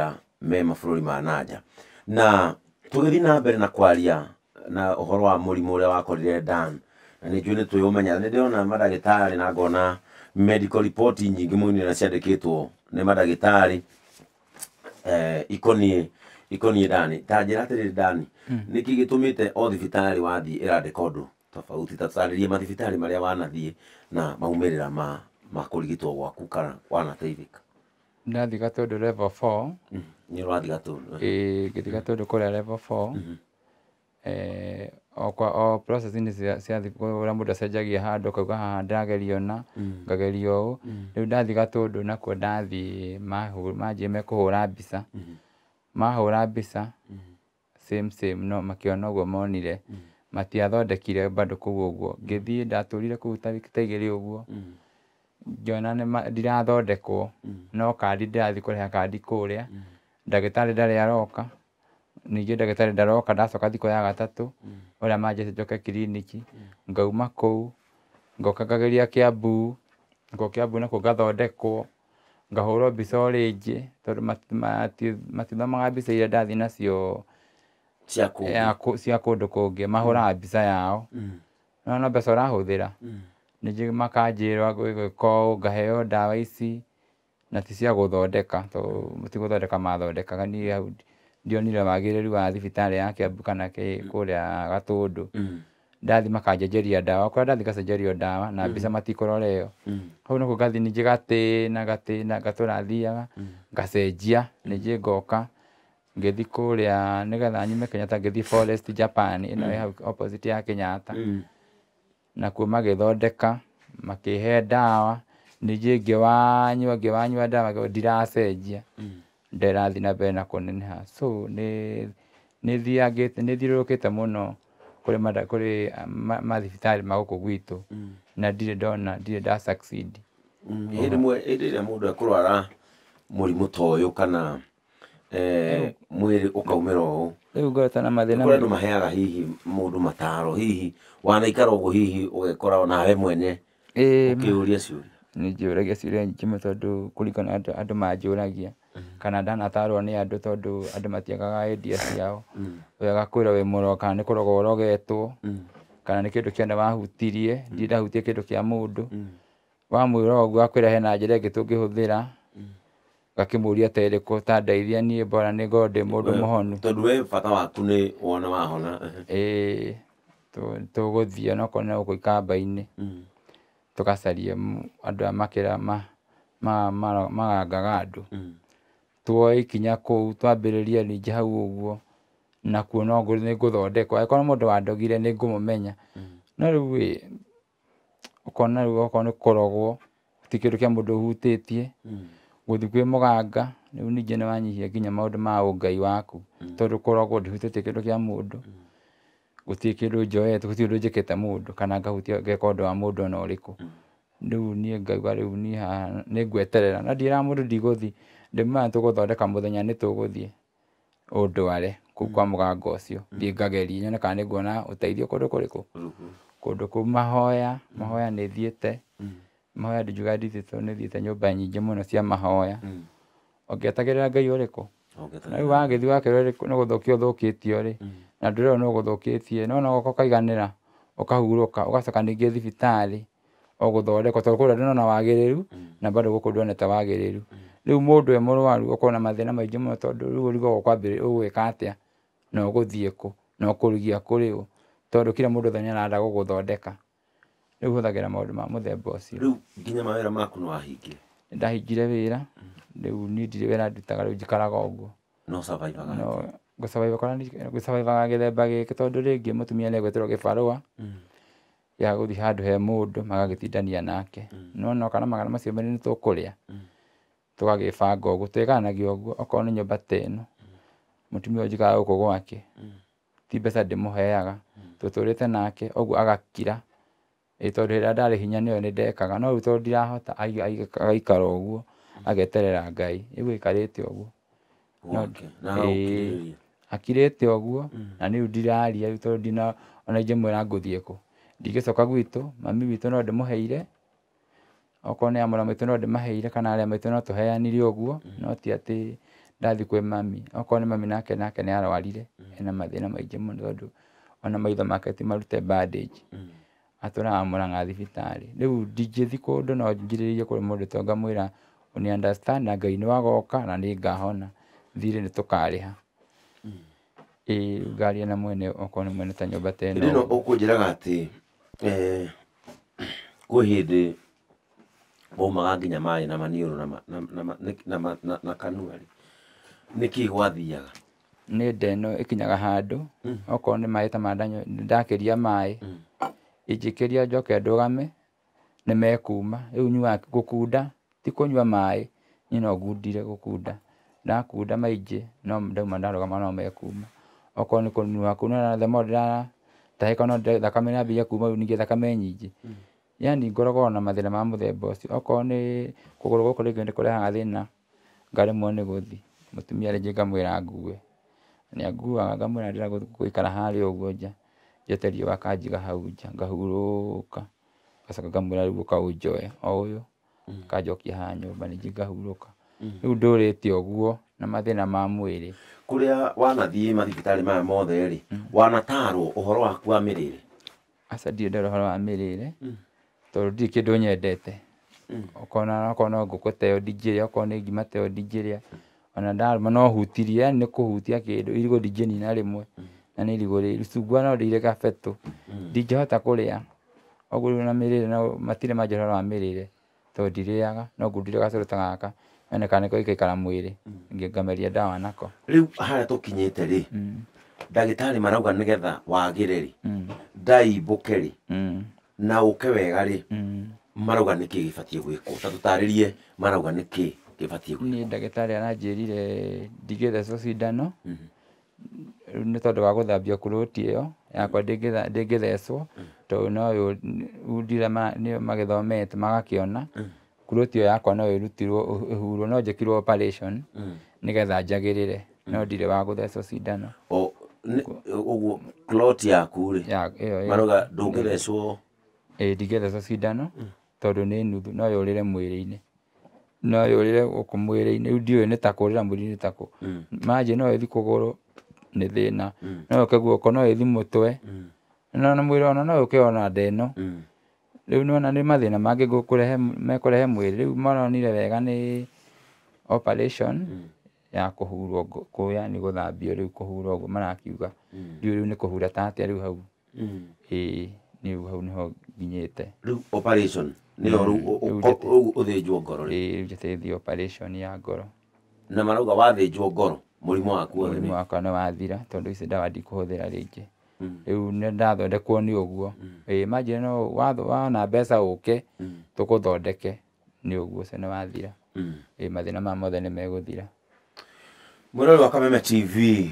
a me mabå ma nanja na tå gä thiä na mbere na kwaria na å horo wa må rimå å rä a wakorire dan na nä njuä nä twä å menya nä ndä ona mandagä tarä na ngona medical report nyingä må inä na ciandä kä two nä mandagä tarä eh, ikoniä ikoniä dani ta njä ra atä rä dani hmm. nä kä gä tå mä te o thibitarä wathiä ä randä kondå tofauti ta tå tarä rie mathibitarä marä a wanathiä na maumä rä ra ma makũrigitwo gwaku kana wanateithĩka ndathiga tondũ level 4 mm. Mm-hmm. nĩ ũrathiga tondũ eh? ĩĩ ngĩthiga mm-hmm. tondũ level 4 mm -hmm. eh, o kwa o process ni cia ũrĩa mũndũ acenjagia handũ kauga haha ndagerio na mm. ngagerio ũũ mm. rĩu na kwa nakuo mahu maji mekũhũra mbica mm-hmm. mahũra mbica same same no makĩona ũguo monire mm. matiathondekire bado kũu ũguo ngĩthiĩ ndatũrire kũu ta igĩrĩ ũguo mm -hmm ngĩona ndirathondekwo mm. no kandi ndĩrathiĩ kũrĩha kandi kũrĩa mm. ndagĩtarĩ ndarĩ aroka ningĩ ndagĩtarĩ ndaroka ndacoka thikũ ya gatatũ mm. ũrĩa manjĩrĩte njoke kiriniki ngauma kũu ngoka ngageria Kiambu ngũka Kiambu nakuo ngathondekwo ngahũrwo mbica o rĩngĩ tondũ matithomaga mbica iria ndathiĩ nacio cia kũndũ kũngĩ mahũraga mbica yao no no mbeca ũrahũthĩra nĩ makanjĩra gwĩka ũũ ngaheo ndawa ici na ti cia gũthondeka tondũ ti gũthondeka mathondekaga niĩ hau ndionire wagĩrĩru wa thibitarĩ ya Kiambu kana mm. kũrĩa Gatũndũ mm. ndathiĩ makanjenjeria ndawa, kũrĩa ndathiĩ ngacenjerio ndawa na mm. mbica matikũrora ĩyo, hau nĩkuo ngathiĩ ningĩ gatĩna gatĩna ngatũra thiaga ngacenjia ningĩ ngoka ngĩthiĩ kũrĩa nĩgetha nyume Kenyatta ngĩthiĩ Forest Japan ĩno ĩ hau opposite ya Kenyatta nakuo magĩthondeka makĩhe ndawa ningĩ ngĩwanyua ngĩwanyua ndawa ndiracenjia mm. ndĩrathiĩ na mbere na kũneneha so nĩ nĩthiangĩte nĩthiũrũrũkĩte mũno kũrĩ kũrĩ uh, mathibitarĩ ma gũkũ gwitũ mm. na ndirĩ ndona ndirĩ nda succeed rĩmwe mm. hĩndĩ ĩrĩa mũndũ ekũrwara mũrimũ ta ũyũ kana mwä rä å kaumä ra å rä u na mathä andå maheaga hihi må ndå mataro hihi wanaikara å guo hihi å gekora nawe mwene å kä å ria ciåria nä njä å ragia ciåria nyingä må tondå kå ringana andå manjå ragia mm-hmm. kana ndanatarwo nä andå tondå andå matiagaga ndia ciao mm-hmm. wega kwä ra wä må kana nä kå roga å rogetwo mm-hmm. kana nä kä ndå kä anda wahutirie ndirä ndahutie kä ndå kä a må ndå wamwä ra å guo akwä ra hena njä ra ä ngä tå ngä hå thä ra gakimuria te ri ku ta ndeithia ni bora ni gode mudu muhonu tondu we fata waku ni wona wahona eh to to gothia no kona uko ikamba ini mm tukasarie andu amakira ma ma ma gagaga andu mm tuo ikinya ku twambiriria ni jahu uguo na kuona ngo ni guthondekwa ko mudu wandogire ni ngumumenya mm. no ri we ukona ri ukona kurogwo tikiru kya mudu hutetie mm guthi kwi muganga riu ningi ni wanyihia nginya maundu ma ungai waku mm. tondu koragwo ndihutetie kindu kia mundu mm. gutirä kä njoete gutirä ndå njä kä kana ngahutia ngeka å wa må ona å rä kå rä u niä ngauga rä u haha nä ngweterera na ndiä ra må ndå ndigåthi ndä maya tå gå thondeka må kwa må mm. ganga å cio ngageria nyone kana nä nguona å teithio kå ndå kå mahoya mahoya nä thiä mahoya ndingiuga ndithĩtwo nĩ thiĩte nyũmba nyingĩ mũno cia mahoya ũngĩetagĩrĩra hmm. ngai ũrĩkũ na rĩu wagĩthiĩ wakĩrwo nĩ gũthũkia ũthũkĩtio rĩ hmm. na ndũrerwo nĩ ũgũthũkĩtie no nogoka ũkaiganĩra ũkahurũka ũgacoka ningĩ thibitarĩ ũgũthondekwo tondũ kũrĩa ndũnona wagĩrĩru hmm. na bado gũkũ ndũone ta wagĩrĩru rĩu mũndũ e mũrwaru ũkorwo na mathĩna maingĩ mũno tondũ rĩu ũrigagwo kwambĩrĩria ũgwĩka atĩa na ũgũthiĩ kũ na ũkũrigia kũrĩ ũ tondũ kira mũndũ othe nĩ arenda gũgũthondeka rä u hũthagä ra maå ma må themba å cio rä u nginya mawä ra maku nä wahingire nä ndahingire wä ra rä u niä ndirä wä ra ndutaga rä u njikaraga å guo no ngåcabaibaga gä themba gä kä tondå rä ngä må tumia nä egwetä gä barå mm. ya gå thiä handå he må ndå magagä tindania nake mm. nona kana magana macio merä nä mm. tå kå rä a tå gagä banga å guo twä ganagia å guo okorwo nä nyå ta ä no må tumia å njigaga gå kå gwake ti mbeca ndä må heaga tå tå rä te nake å guo agakira ä tondå hä rä hinya nä yo ndekaga no rä u ndirahota agaikara å ageterera ngai ä gu ikarä te å guo akirä te å guo na nä u mm. ndiraria rä u ndina ona ingä mwä ra ngå thiä kå mami witå no ndä okorwo nä amå maitå no ndä kana arä a no tå heanire mm. no ti atä ndathi kwä mami okorwo nä mami nake nake nä arwarire mm. ena mathä na maingä må ona maitho make ti marute bandage atũraga thibitari riu Rĩu ndingĩthi kũndũ no njirĩrĩrie kuri mundu tondũ ngamwĩra ũnĩ understand na Ngai wagoka na nĩngahona, ni tukariha hmm. Ĩĩ ngaria na mwene okorwo nĩ mwene ta nyũmba ndino ĩno. ati eh kuhide atĩ kwĩ hĩndĩ waumaga nginya maĩ na na na na rĩ nĩkĩĩ gwathiaga? Nĩ nda ĩno ĩkinyaga handũ, hmm. okorwo nĩ maĩ ta maya ndakĩria maĩ hmm. ĩnjĩkĩria njoke ndũgame, nĩ mekuma. Rĩu nyuaga gũkunda, ti kũnyua maĩ, niĩ no ngundire gũkunda. Ndakunda maingĩ, no ndauma ndarũgama no mekuma. Okorwo nĩ kũnua kũnua na thimo ndĩratahĩka no thakame nĩyambire kuma rĩu ningĩ thakame nyingĩ. Hmm. Yaani ngoragwo na mathĩna ma mũthemba ũcio. Okorwo nĩ kũgũrũ gũkũ rĩngĩ nĩ kũrehaga thĩna, ngaremwo nĩ gũthi. Mũtumia rĩngĩ ngamwĩra ngue, nĩ anguaga ngamwĩra ndĩrenda gũikara harĩa ũguo nja. njeterio gakanjiga hau nja ngahurũka ngacoka ngamwĩra rĩu ũka ũnjoe o ũyũ kanjokia mm. haha nyũmba ningĩ ngahurũka mm. rĩu ndũrĩte ũguo na mathĩna ma mwĩrĩ kũrĩa wanathiĩ mathibitarĩ maya mothe ri mm. wanatarwo ũhoro waku wa mirire asa ndirĩ ndera ũhoro wa mĩrĩre tondũ ndirĩ kĩndũ nyendete ũkona okorwo no ngũkũ ta ĩyo ndingĩrĩa okorwo nĩ ngima ta ĩyo ndingĩrĩa ona ndarũma no hutirie yani nĩ kũhutia kĩndũ irigũ ndingĩnina rĩmwe na nä irigå rä icungwa no ndä ire gabetå mm-hmm. ndingä hota kå rä a oguo rä na mä rä re no matirä manjohora wa mä rä re tondå ndirä aga noguo ndire gacå ta gaka meneka nä ko ikaikara mwä rä mm-hmm. ngameria ndawa nako rä u harä a tå kinyä te rä mm-hmm. ndagä tarä marauga nä getha wagä re rä ndaimbå ke na å ke wega rä marauga nä kä gä batiä gwä kwo ta tå tarä rie marauga nä kä gä batiä gwä nä ndagä tarä aranjä rire ndigä cindano mm -hmm nä tondå wa gå thambia kuroti ä yo yakwa ndä thecwo tondå noyå undire magäthomete magakä ona kuroti ä yo yakwa no ä rutirwo ä hurwo no njä kirwo nä getha njagä rä re no ndirä wa gå thecwo cindano ũguo clot yaku rĩ marauga ndũngĩthecwo ĩ ndingĩthecwo cindano tondũ nĩ nuthu no yũrĩre mwĩrĩ-inĩ no yũrĩre gũkũ mwĩrĩ-inĩ rĩu ndiũĩ nĩ ta kũ rĩra mwĩrĩ-inĩ ta kũ hmm. manjĩ no ĩthi kũgũrũ nä thä na mm. no å ke guoko no ä thimå twe na mwä rä ona no å ke ona ndeno mm. rä u nona nä mathä na mangä mekå rehe mwä rä rä u maronire wega nä operation mm. ya kå hurwo kå yani gå thambio rä u kå hurwo guo marakiuga ndiå rä u nä kå hura ta atä a rä u hau ä nä u hau nä ho nginyä te rä u operation nä å thä njwo ngoro rä u njä operation ya ngoro na marauga wathä njwo ngoro murimu waku murimu wakwa nä wathira tondå ici ndawa ndikå hå thä ra rä ngä hmm. rä u nä ndathondekwo nä å guo ä hmm. manjä no wona mbeca å ke hmm. tå kå thondeke nä å guo cio nä wathira mathä na ma mothe nä megå thira mwä wa kameme tv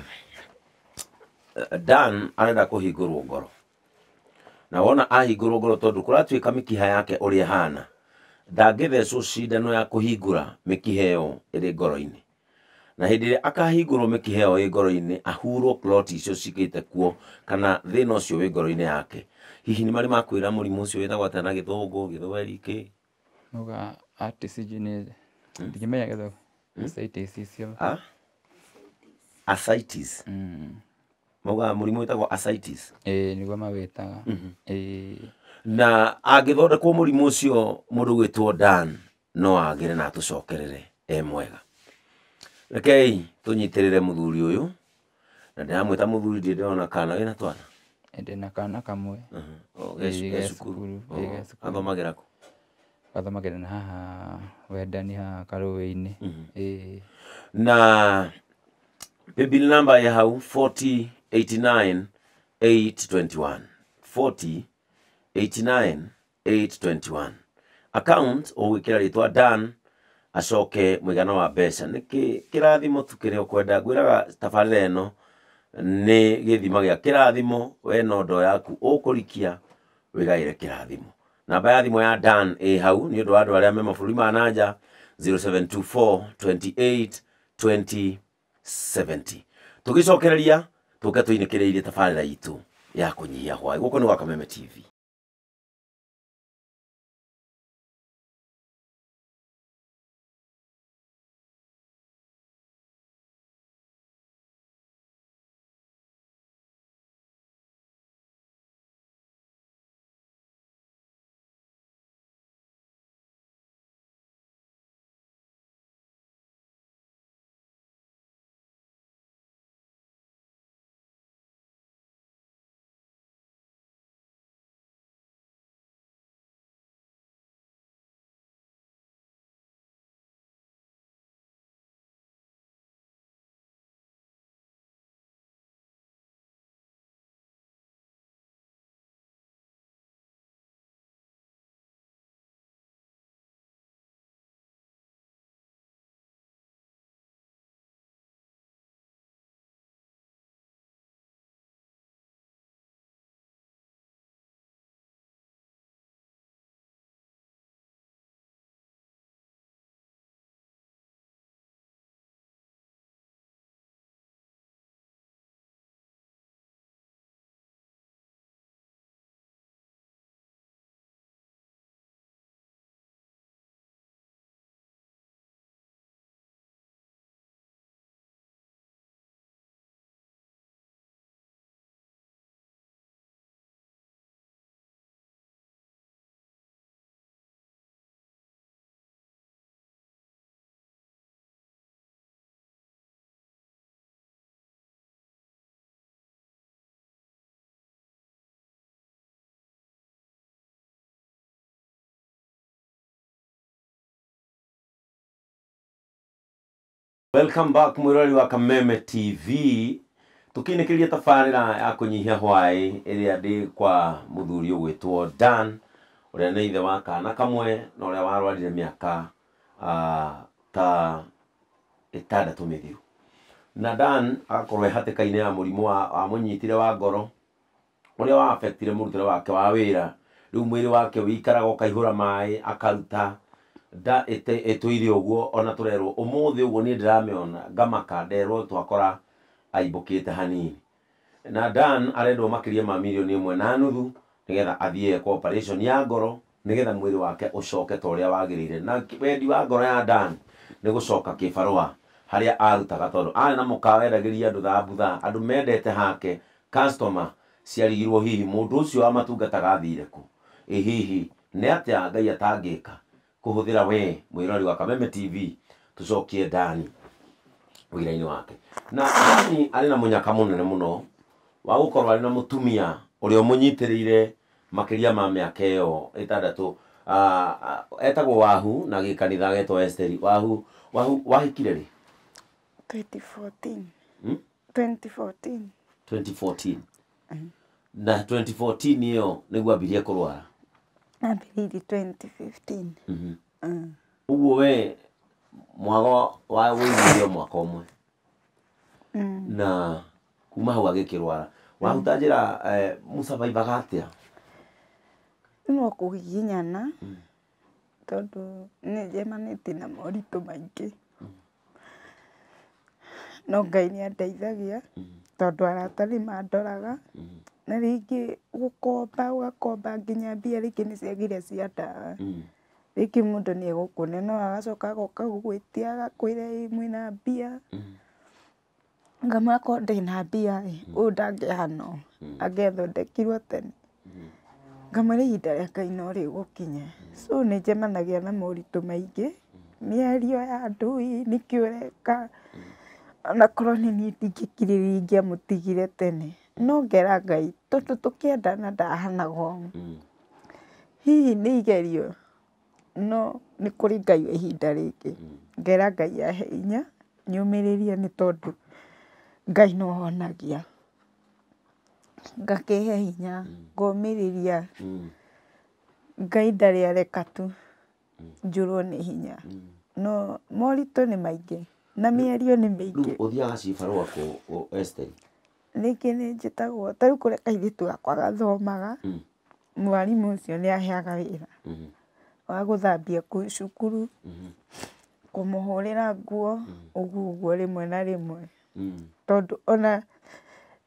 dan arenda kå hingå rwo ngoro na wona ahingå rwo ngoro tondå kå ratuä ka mä kiha yake å rä a hana ndangä cindano ya kå hingå ra mä kiha ä yo ä rä ngoro na hä ndä ä rä a akahingå rwo mä kä heo ä ngoro-inä ahurwo kloti icio cikä te kuo kana thä na å cio wä ngoro-inä yake hihi nä marä makwä ra må rimå å cio wä tagwo atä na gä thå gä thå weri kä nuga må rimå wä tagwo nä mawä taga na angä thondekwo må rimå å cio må ndå gwä two dan no agä re na atå cokerere e mwega rekei nyitä muthuri uyu na ndiramwita muthuri ndi na kana wina twana na kana kamwe oh, cukuru oh, athomagira ku gathomagira na haha wendani haha karũĩ-inĩ na paybill namba ya hau 4089821 4089821 account ũgwĩkĩra twa dan acoke muigana wa mbeca nä kä rathimo tu kä rä kwenda ngwä raga tabarä no nä gä thima a kä rathimo we no ndo yaku å kå rikia wä gaä re kä namba ya thimå ya dan e hau nä å ndå wa andå arä a me mabå ma nanja 0724282070 tå gä cokereria tå ke tå inä kä rä irie tabarä ra itå ya kå nyihia hwai gå kå nä tv welcome back murori wa kameme tv tukinikirie tabarira ya kunyihia hwai iria ndi kwa muthuri ugwitwo dan uria ni ithe wa kana kamwe na uria warwarire miaka ah, ta itandatu mithiru na dan agakorwo ehatikaine ya murimu wa munyitire wa ngoro uria wa affectire murutire wake wa wira riu mwiri wake wikaraga ukaihura mai akaruta da nda ĩtũire ũguo ona tũrerwo ũmũthĩ ũguo niĩ ndĩramĩona ngamaka nderwo twakora aibukite hanini na Dan arendwo makirie ma mirioni ĩmwe na nuthu nigetha athie ekwo operation ya ngoro nigetha mwiri wake ucoke ta ũrĩa wagĩrĩire na wendi wa ngoro ya Dan ni gucoka kĩbarũa haria arutaga tondũ arĩ na mũkawa eragĩria andu thabutha andu mendete hake customer ciarigirwo hihi mũndũ ucio wamatungataga athire kũ ĩ hihi nĩ Ngai atangika kuhuthira we mwirori wa kameme tv tucokie dani wira-inĩ wake na dani arĩ na mũnyaka mũnene muno wa gũkorwo arĩ na mũtumia ũrĩa ũmũnyitĩrĩire makĩria ma mĩaka uh, ĩtandatũ ah, ah, etagwo wahu na kanitha getwo esteri wahu wahu wahikire rĩ 2014 hmm? 2014 2014 mm. na 2014 ĩyo nĩguo ambirie kũrwara nambĩrĩirie mm-hmm. 2015 mm we mwaga wa wĩiguire mwaka ũmwe mm. na kuma hau agĩkĩrwara wahuta njĩra eh, mũcabaibaga atĩa no kũgiginyana mm. tondũ nĩ njemanĩtie na moritũ maingĩ mm. no ngai nĩ andeithagia tondũ arata nĩ mandoraga na rĩngĩ gũkomba ũgakomba nginya mbia rĩngĩ nĩ ciagire cia ndawa mm. rĩngĩ mũndũ nĩ no agacoka agoka gũgwĩtia agakwĩra ĩ mwĩna mbia mm. ngamwĩra korwo ndirĩ na mbia ĩ mm. ũũ ndangĩhana ũũ angĩathondekirwo tene ngamwĩra ihinda rĩakaĩ no rĩgũkinya so nĩ njemanagia na moritũ maingĩ mĩario ya ndũĩ nĩkĩ ũreka onakorwo nĩ niĩ ndingĩkirĩrĩria ingĩamũtigire tene no ngera ngai tondu tukiendana ndahanagwo mm. hihi nä igerio no nä kå rä ngai ihinda rĩngĩ mm. ngera ngai ahe inya nyũmĩrĩrie nĩ tondũ ngai no honagia ngakĩhe hinya mm. ngomĩrĩria ngai ndarĩ areka tu njũrwo nĩ hinya no moritũ nĩ maingĩ na mĩario nĩ mĩingĩ ũthiaga cibarũa kũ Esteri Rĩngĩ nĩ njĩtagwo ta rĩu kũrĩ kairĩtu gakwa gathomaga, mm. mwarimũ ũcio nĩ aheaga wĩra mm. wa gũthambia cukuru, mm. kũmũhũrĩra nguo, ũguo ũguo rĩmwe na rĩmwe, tondũ ona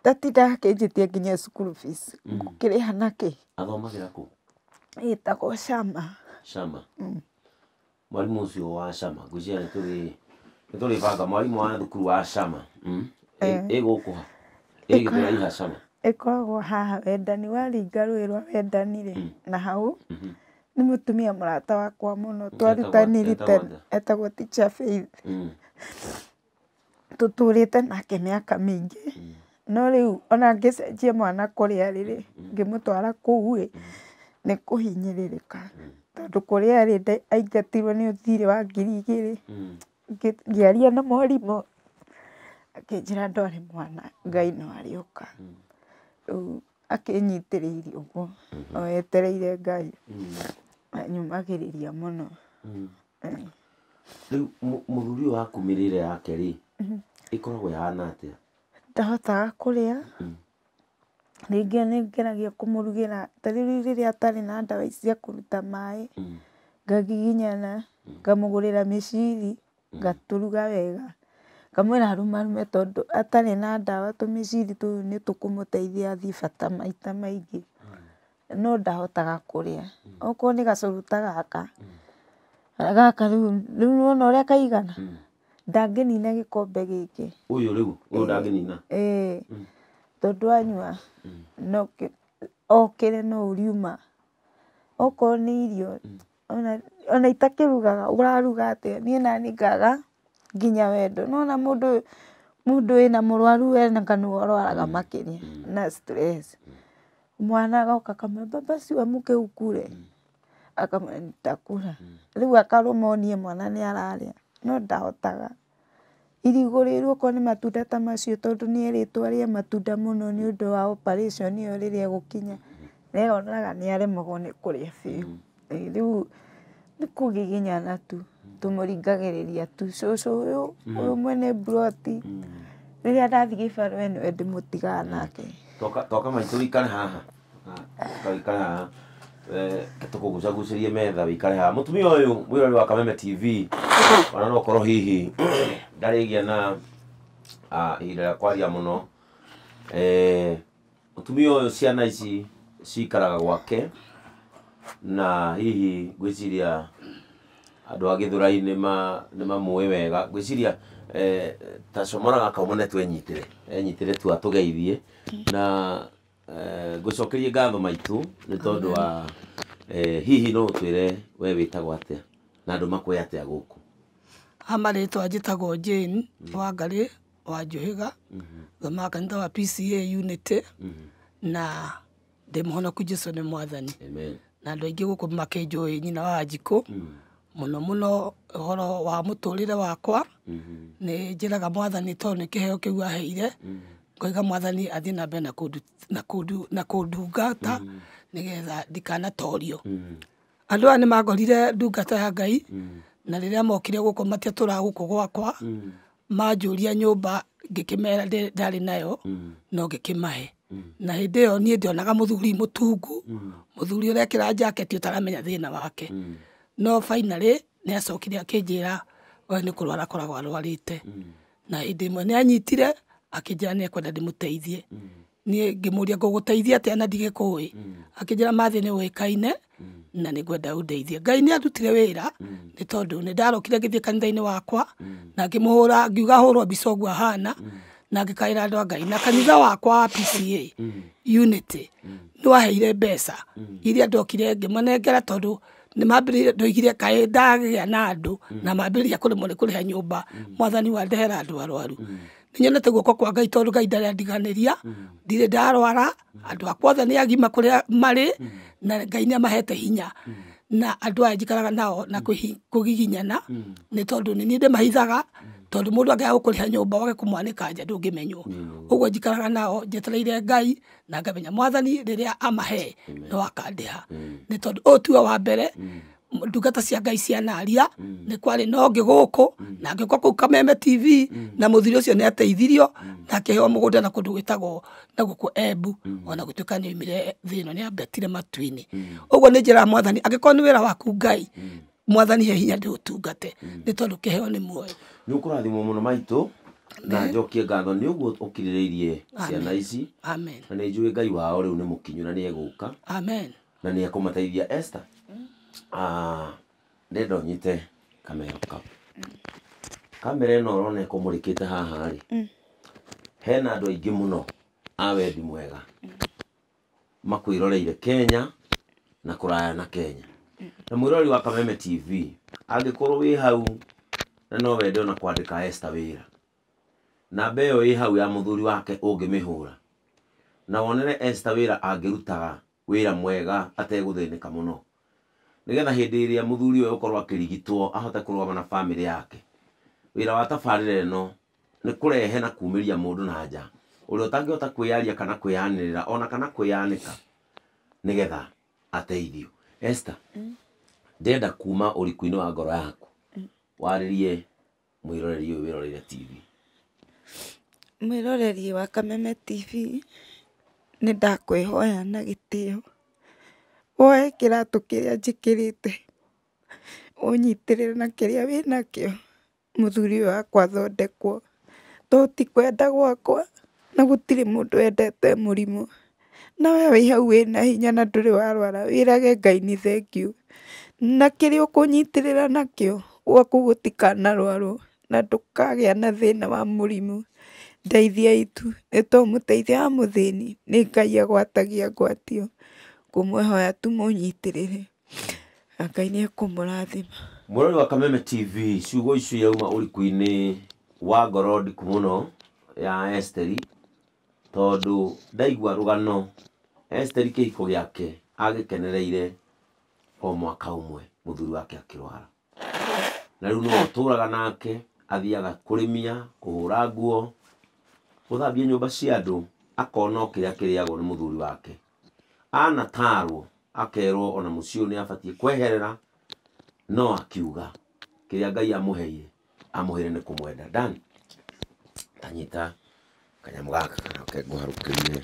ndatindaga akĩnjĩtia nginya cukuru fees, ngũkĩrĩha nakĩ. Athomagĩra kũ? Ĩtagwo Chama. Chama. Mwarimũ ũcio wa Chama, ngwĩciria nĩ tũrĩ nĩ tũrĩbanga mwarimũ wa thukuru wa Chama, eh. ĩ gũkũ ha? ikoragwo haha wendani waringa rwä rwa wendani rä mm. na hau mm-hmm. nä må tumia må rata wakwa må mm. mm. no twarutaniri etagwo faith tå tå rä te nake mä aka mä ingä no rä u ona ngä cenjia mwana kå rä a rä rä ngä må twara kå u ä nä kå hinyä rä rä ka tondå kå rä a rä aingatirwo nä å thirä wa ngiri igä rä ngä aria na mwarimå akinjira ndware mwana ngai no arioka riu akinyitiriire uguo mhm. o etereire ngai mhm. nyumagiriria muno mhm. eh. riu muthuri uyu waku mirire yake ri ikoragwo ihana atia ndahotaga kuria rĩngĩ nĩ ngeragia kũmũrugĩra ta rĩu rĩrĩa na ndawa icia cia kũruta maĩ ngagiginyana ngamũgũrĩra mĩciri ngaturuga wega Ngamwĩra arũmarũme tondu atari na ndawa tũmĩciri tũu nĩtũkũmũteithia athiĩ bata maita maingi hmm. no ndahotaga kũrĩa, hmm. okorwo ni gacũrũ ta gaka, hmm. gaka rĩu nĩwona ũrĩa kaigana, gikombe gĩkombe uyu riu rĩu, ũyũ eh, ndangĩnina? Ĩĩ, eh. tondũ anyua okĩre no uriuma okorwo ni irio ona itakĩrugaga ũraruga nie niĩ naniaraga nginya wendo nona mundu mundu ina murwaru we na urwaraga makiria mm. mm. na stress mm. mwana agoka kamwira baba siwa muke ukure akamwira nitakura riu akarumwo nie mwana ni araria no ndahotaga ru okorwo nĩ matunda ta macio tondũ nĩeritwo arĩe matunda mũno nĩ ũndũ wa operation ĩyo rĩrĩa ĩgũkinya na eyonaga nĩaremagwo nĩ kũrĩa biũ rĩu nĩ kũgiginyana tu må tumuringagiriria tu cucu uyu uyu mwene rä a mm. ndathi gibaro eno endi mutigaa mm. nake twoka maitu ikare haha ikare haha tukugucagucirie metha wikare haha mutumia uyu mwirori wa kameme tv ona no korwo hihi [clears throat] gia na ihinda rä a kwaria må må no e, tumia å yå ciana ici cikaraga gwake na hihi ciria andå agä thå rai nä mamå ä wega ngwä ciria eh, tacomoraga kaumane twenyitä re enyitä re tu geithie na ngå eh, cokerie ngatho maitå nä tondå wa eh, hihi no å twä re we wä tagwo atä na andå makwä atä a gå kå hamarä twa njä tagwo jane wa ngarä wa njå hä ga thomaga kanitha wa pca unity mhm. na ndä må honoku jesu nä mwathani na andå aingä gå kå makä njå nyina wa njikå mhm muno muno horo wa muturire wakwa mm-hmm. ni njiraga mwathani to ni kiheo kiu aheire mm-hmm. ngoiga mwathani athie na mbere na kundungata mm-hmm. nigetha ndikanatorio andu aya ni mangorire ndungata ya ngai na riria mokire guku matiaturaga guku gwakwa manjuria nyumba ngikimera ndari nayo no ngikimahe na hindi iyo nie ndionaga muthuri mutungu muthuri urekira njaketi utaramenya thina wake mm no finally nä acokire akinjira njä ra we nä kå rwara koragwo na hä ndä ä anyitire akä njä ra nä ekwenda ndä må teithie mm. niä ngä må ria ngå gå teithia ana ndigä kå ä akä njä ra kaine na ni gwenda å ngai ni arutire wira mm. ni tondu ni nä ndarokire ngä thiä kanitha-inä wakwa mm. na ngimuhura ngiuga hurwa rwo mbica å ahana na ngikaira kaä a ngai na kanitha wakwa wa pca unity nä waheire mbeca iria ndokire ngä manengera tondå nä mambä ndoigire kaä ndagä na andå na mambä rä ria kå rä nä kå rä ha nyå mba mm. mwathani wa ndehera andå arwaru mm. nä nyonete guoko kwa ngai tondå ngai ndarä andiganä ria mm. ndirä ndarwara andå akwothe nä agima kå rä marä na ngai nä amahete hinya mm na andå aya njikaraga nao na mahithaga mm. mm. ni tondu ni nie ndimahithaga tondu rä ha gukuriha nyumba wage kumwanika nja å mm. guo njikaraga nao njetereire ngai na ngamenya mwathani riria amahe no akandiha ni tondu å tiwe wa mbere mm ndungata cia ngai cianaria mm. nä kwarä na å ngä gå kå na ngä uka kå u kameme tv mm. na må thiri å cio nä ateithirio mm. na akä heo må gå nda na kå ndå gwä tagwo na gå kå embu ona gå tuä ka nä å imire thä ä no nä ambetire matu å guo nä njä ra mwathani angä korwo nä wä ra waku ngai mwathani he hinya ndä å tungate nä tondå kä heo nä muoyo nä å kå rathimwo må no maitå na njokie ngatho nä å guo å kirä rä irie ciana ici na nä njå ngai wao rä u nä må kinyå na nä egå ka na nä ekå mateithia Ah, ndenda nyite kamero kau kamera ĩno ũroneka ũmũrĩkĩte haha rĩ mm. hena andũ aingĩ mũno a wendi mwega makwĩroreire Kenya na kũraya na Kenya mm. na mwĩrori wa Kameme TV angĩkorwo wĩ hau na no wende ona kwandĩka Esther wĩra namba ĩyo ĩ hau ya mũthuri wake ũngĩmĩhũra na wonere Esther wĩra angĩrutaga wĩra mwega ategũthĩnĩka mũno nigetha hindi iria muthuri uyu ukorwo akirigitwo ahote kurugama na family yake wira wa tabarira no ni kurehe na kumiria mundu na nja uri utangiota kwiyaria kana kwiyanirira ona kana kwiyanika nigetha ateithio esta ndenda mm. kuma uriku-ini wa ngoro yaku mm. waririe mwiroreri uyu wiroreire tv mwiroreri wa kameme tv ni ndakwihoya na gitio Woe kĩratũ kĩrĩa njĩkĩrĩte, ũnyitĩrĩre na kĩrĩa wĩnakĩo, mũthuri ũyũ wakwa athondekwo. Tũũ ti kwenda gwakwa, na gũtirĩ mũndũ wendete mũrimũ. No wee wĩ hau wĩna hinya na ndũrĩ warwara wĩrage Ngai nĩ thengiũ, na kĩrĩa ũkũnyitĩrĩra nakĩo, gwaku gũtikanarwarwo, na ndũkagĩa na thĩna wa mũrimũ. ndeithia itu nĩ tondũ mũteithia wa mũthĩni nĩ Ngai agwatagia ngwatio ngũmũĩhoya tu mũnyitĩrĩre Ngai nĩ ekũmũrathima mũrori wa kameme tv ciugo icio yauma ũriku-inĩ wa ngoro ndiku ya esteri tondũ ndaigua rugano esteri kĩhiko gĩake agĩkenereire o mwaka umwe mũthuri wake akirwara na rĩu no tũraga nake athiaga kurimia kũhũra nguo gũthambia nyũmba cia andũ akona kĩrĩa kĩrĩagwo nĩ mũthuri wake anatarwo akerwo ona mucio ni abatie kweherera no akiuga kiria ngai amuheire amuhire ni kumwenda dan tanyita kanyamu gaka kana ke nguharukirie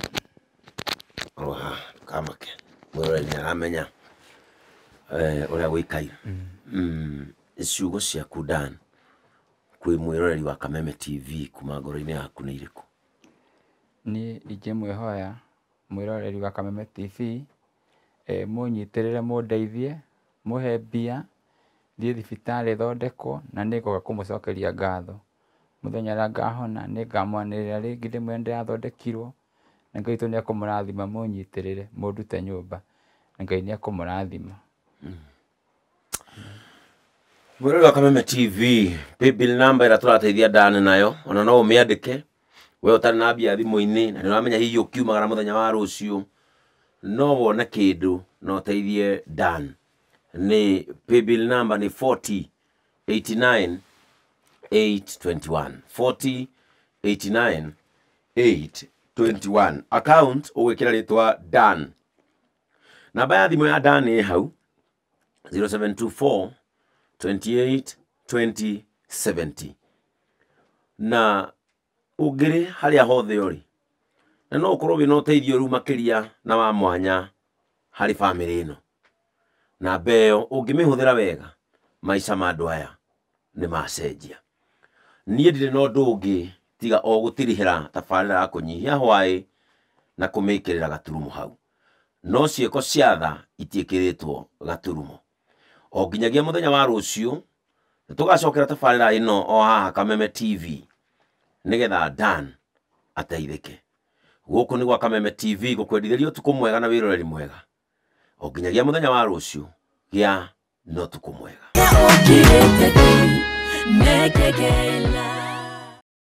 roha kamake mwirore ni aramenya uria eh, gwikaire mm. Mm. ciugo ciaku dan kwĩ mwĩroreri wa kameme tv kuma ngoro-inĩ yaku nĩ ni ijemwe hoya mwĩroreri wa Kameme TV, e, eh, mũnyitĩrĩre mũndeithie mũhe mbia thiĩ thibitarĩ thondekwo na nĩ ngoka kũmũcokeria ngatho mũthenya ũrĩa ngahona nĩ ngamwanĩrĩra rĩngĩ ndĩmwĩre nĩ ndĩrathondekirwo na Ngai witũ nĩ ekũmũrathima mũnyitĩrĩre mũndute nyũmba na Ngai nĩ ekũmũrathima mwĩroreri wa Kameme TV paybill namba ĩrĩa tũrateithia ndane nayo ona no ũmĩandĩke we å na mbia thimå-inä na nä å ramenya hihi å kiumagara må thenya wa rå no wone kä na å dan ni paybill number ni 40 89 821 40 89 821 account å gwä kä dan namba ya thimå ya dan ni hau 0724 28 20 70 na ungiri haria hothe uri na no ukorwo wina uteithio riu makiria na wa mwanya hari family ino na mbeyo ũngĩmĩhũthĩra wega maisha ma andũ aya nĩ macenjia niĩ ndirĩ no ũndũ ũngĩ tiga o gũtirihĩra tabarĩra ya kũnyihia hwaĩ na kũmĩkĩrĩra gaturumo hau no ciĩko cia tha itiĩkĩrĩtwo gaturumo o nginyagia mũthenya wa rũciũ nĩ tũgacokera tabarĩra ĩno o haha kameme tv nigetha dan ateithike guku ni gwa kameme tv gukwendithäria utuku mwega na wiroreri mwega o nginyagia muthenya wa rucio gia no tuku mwega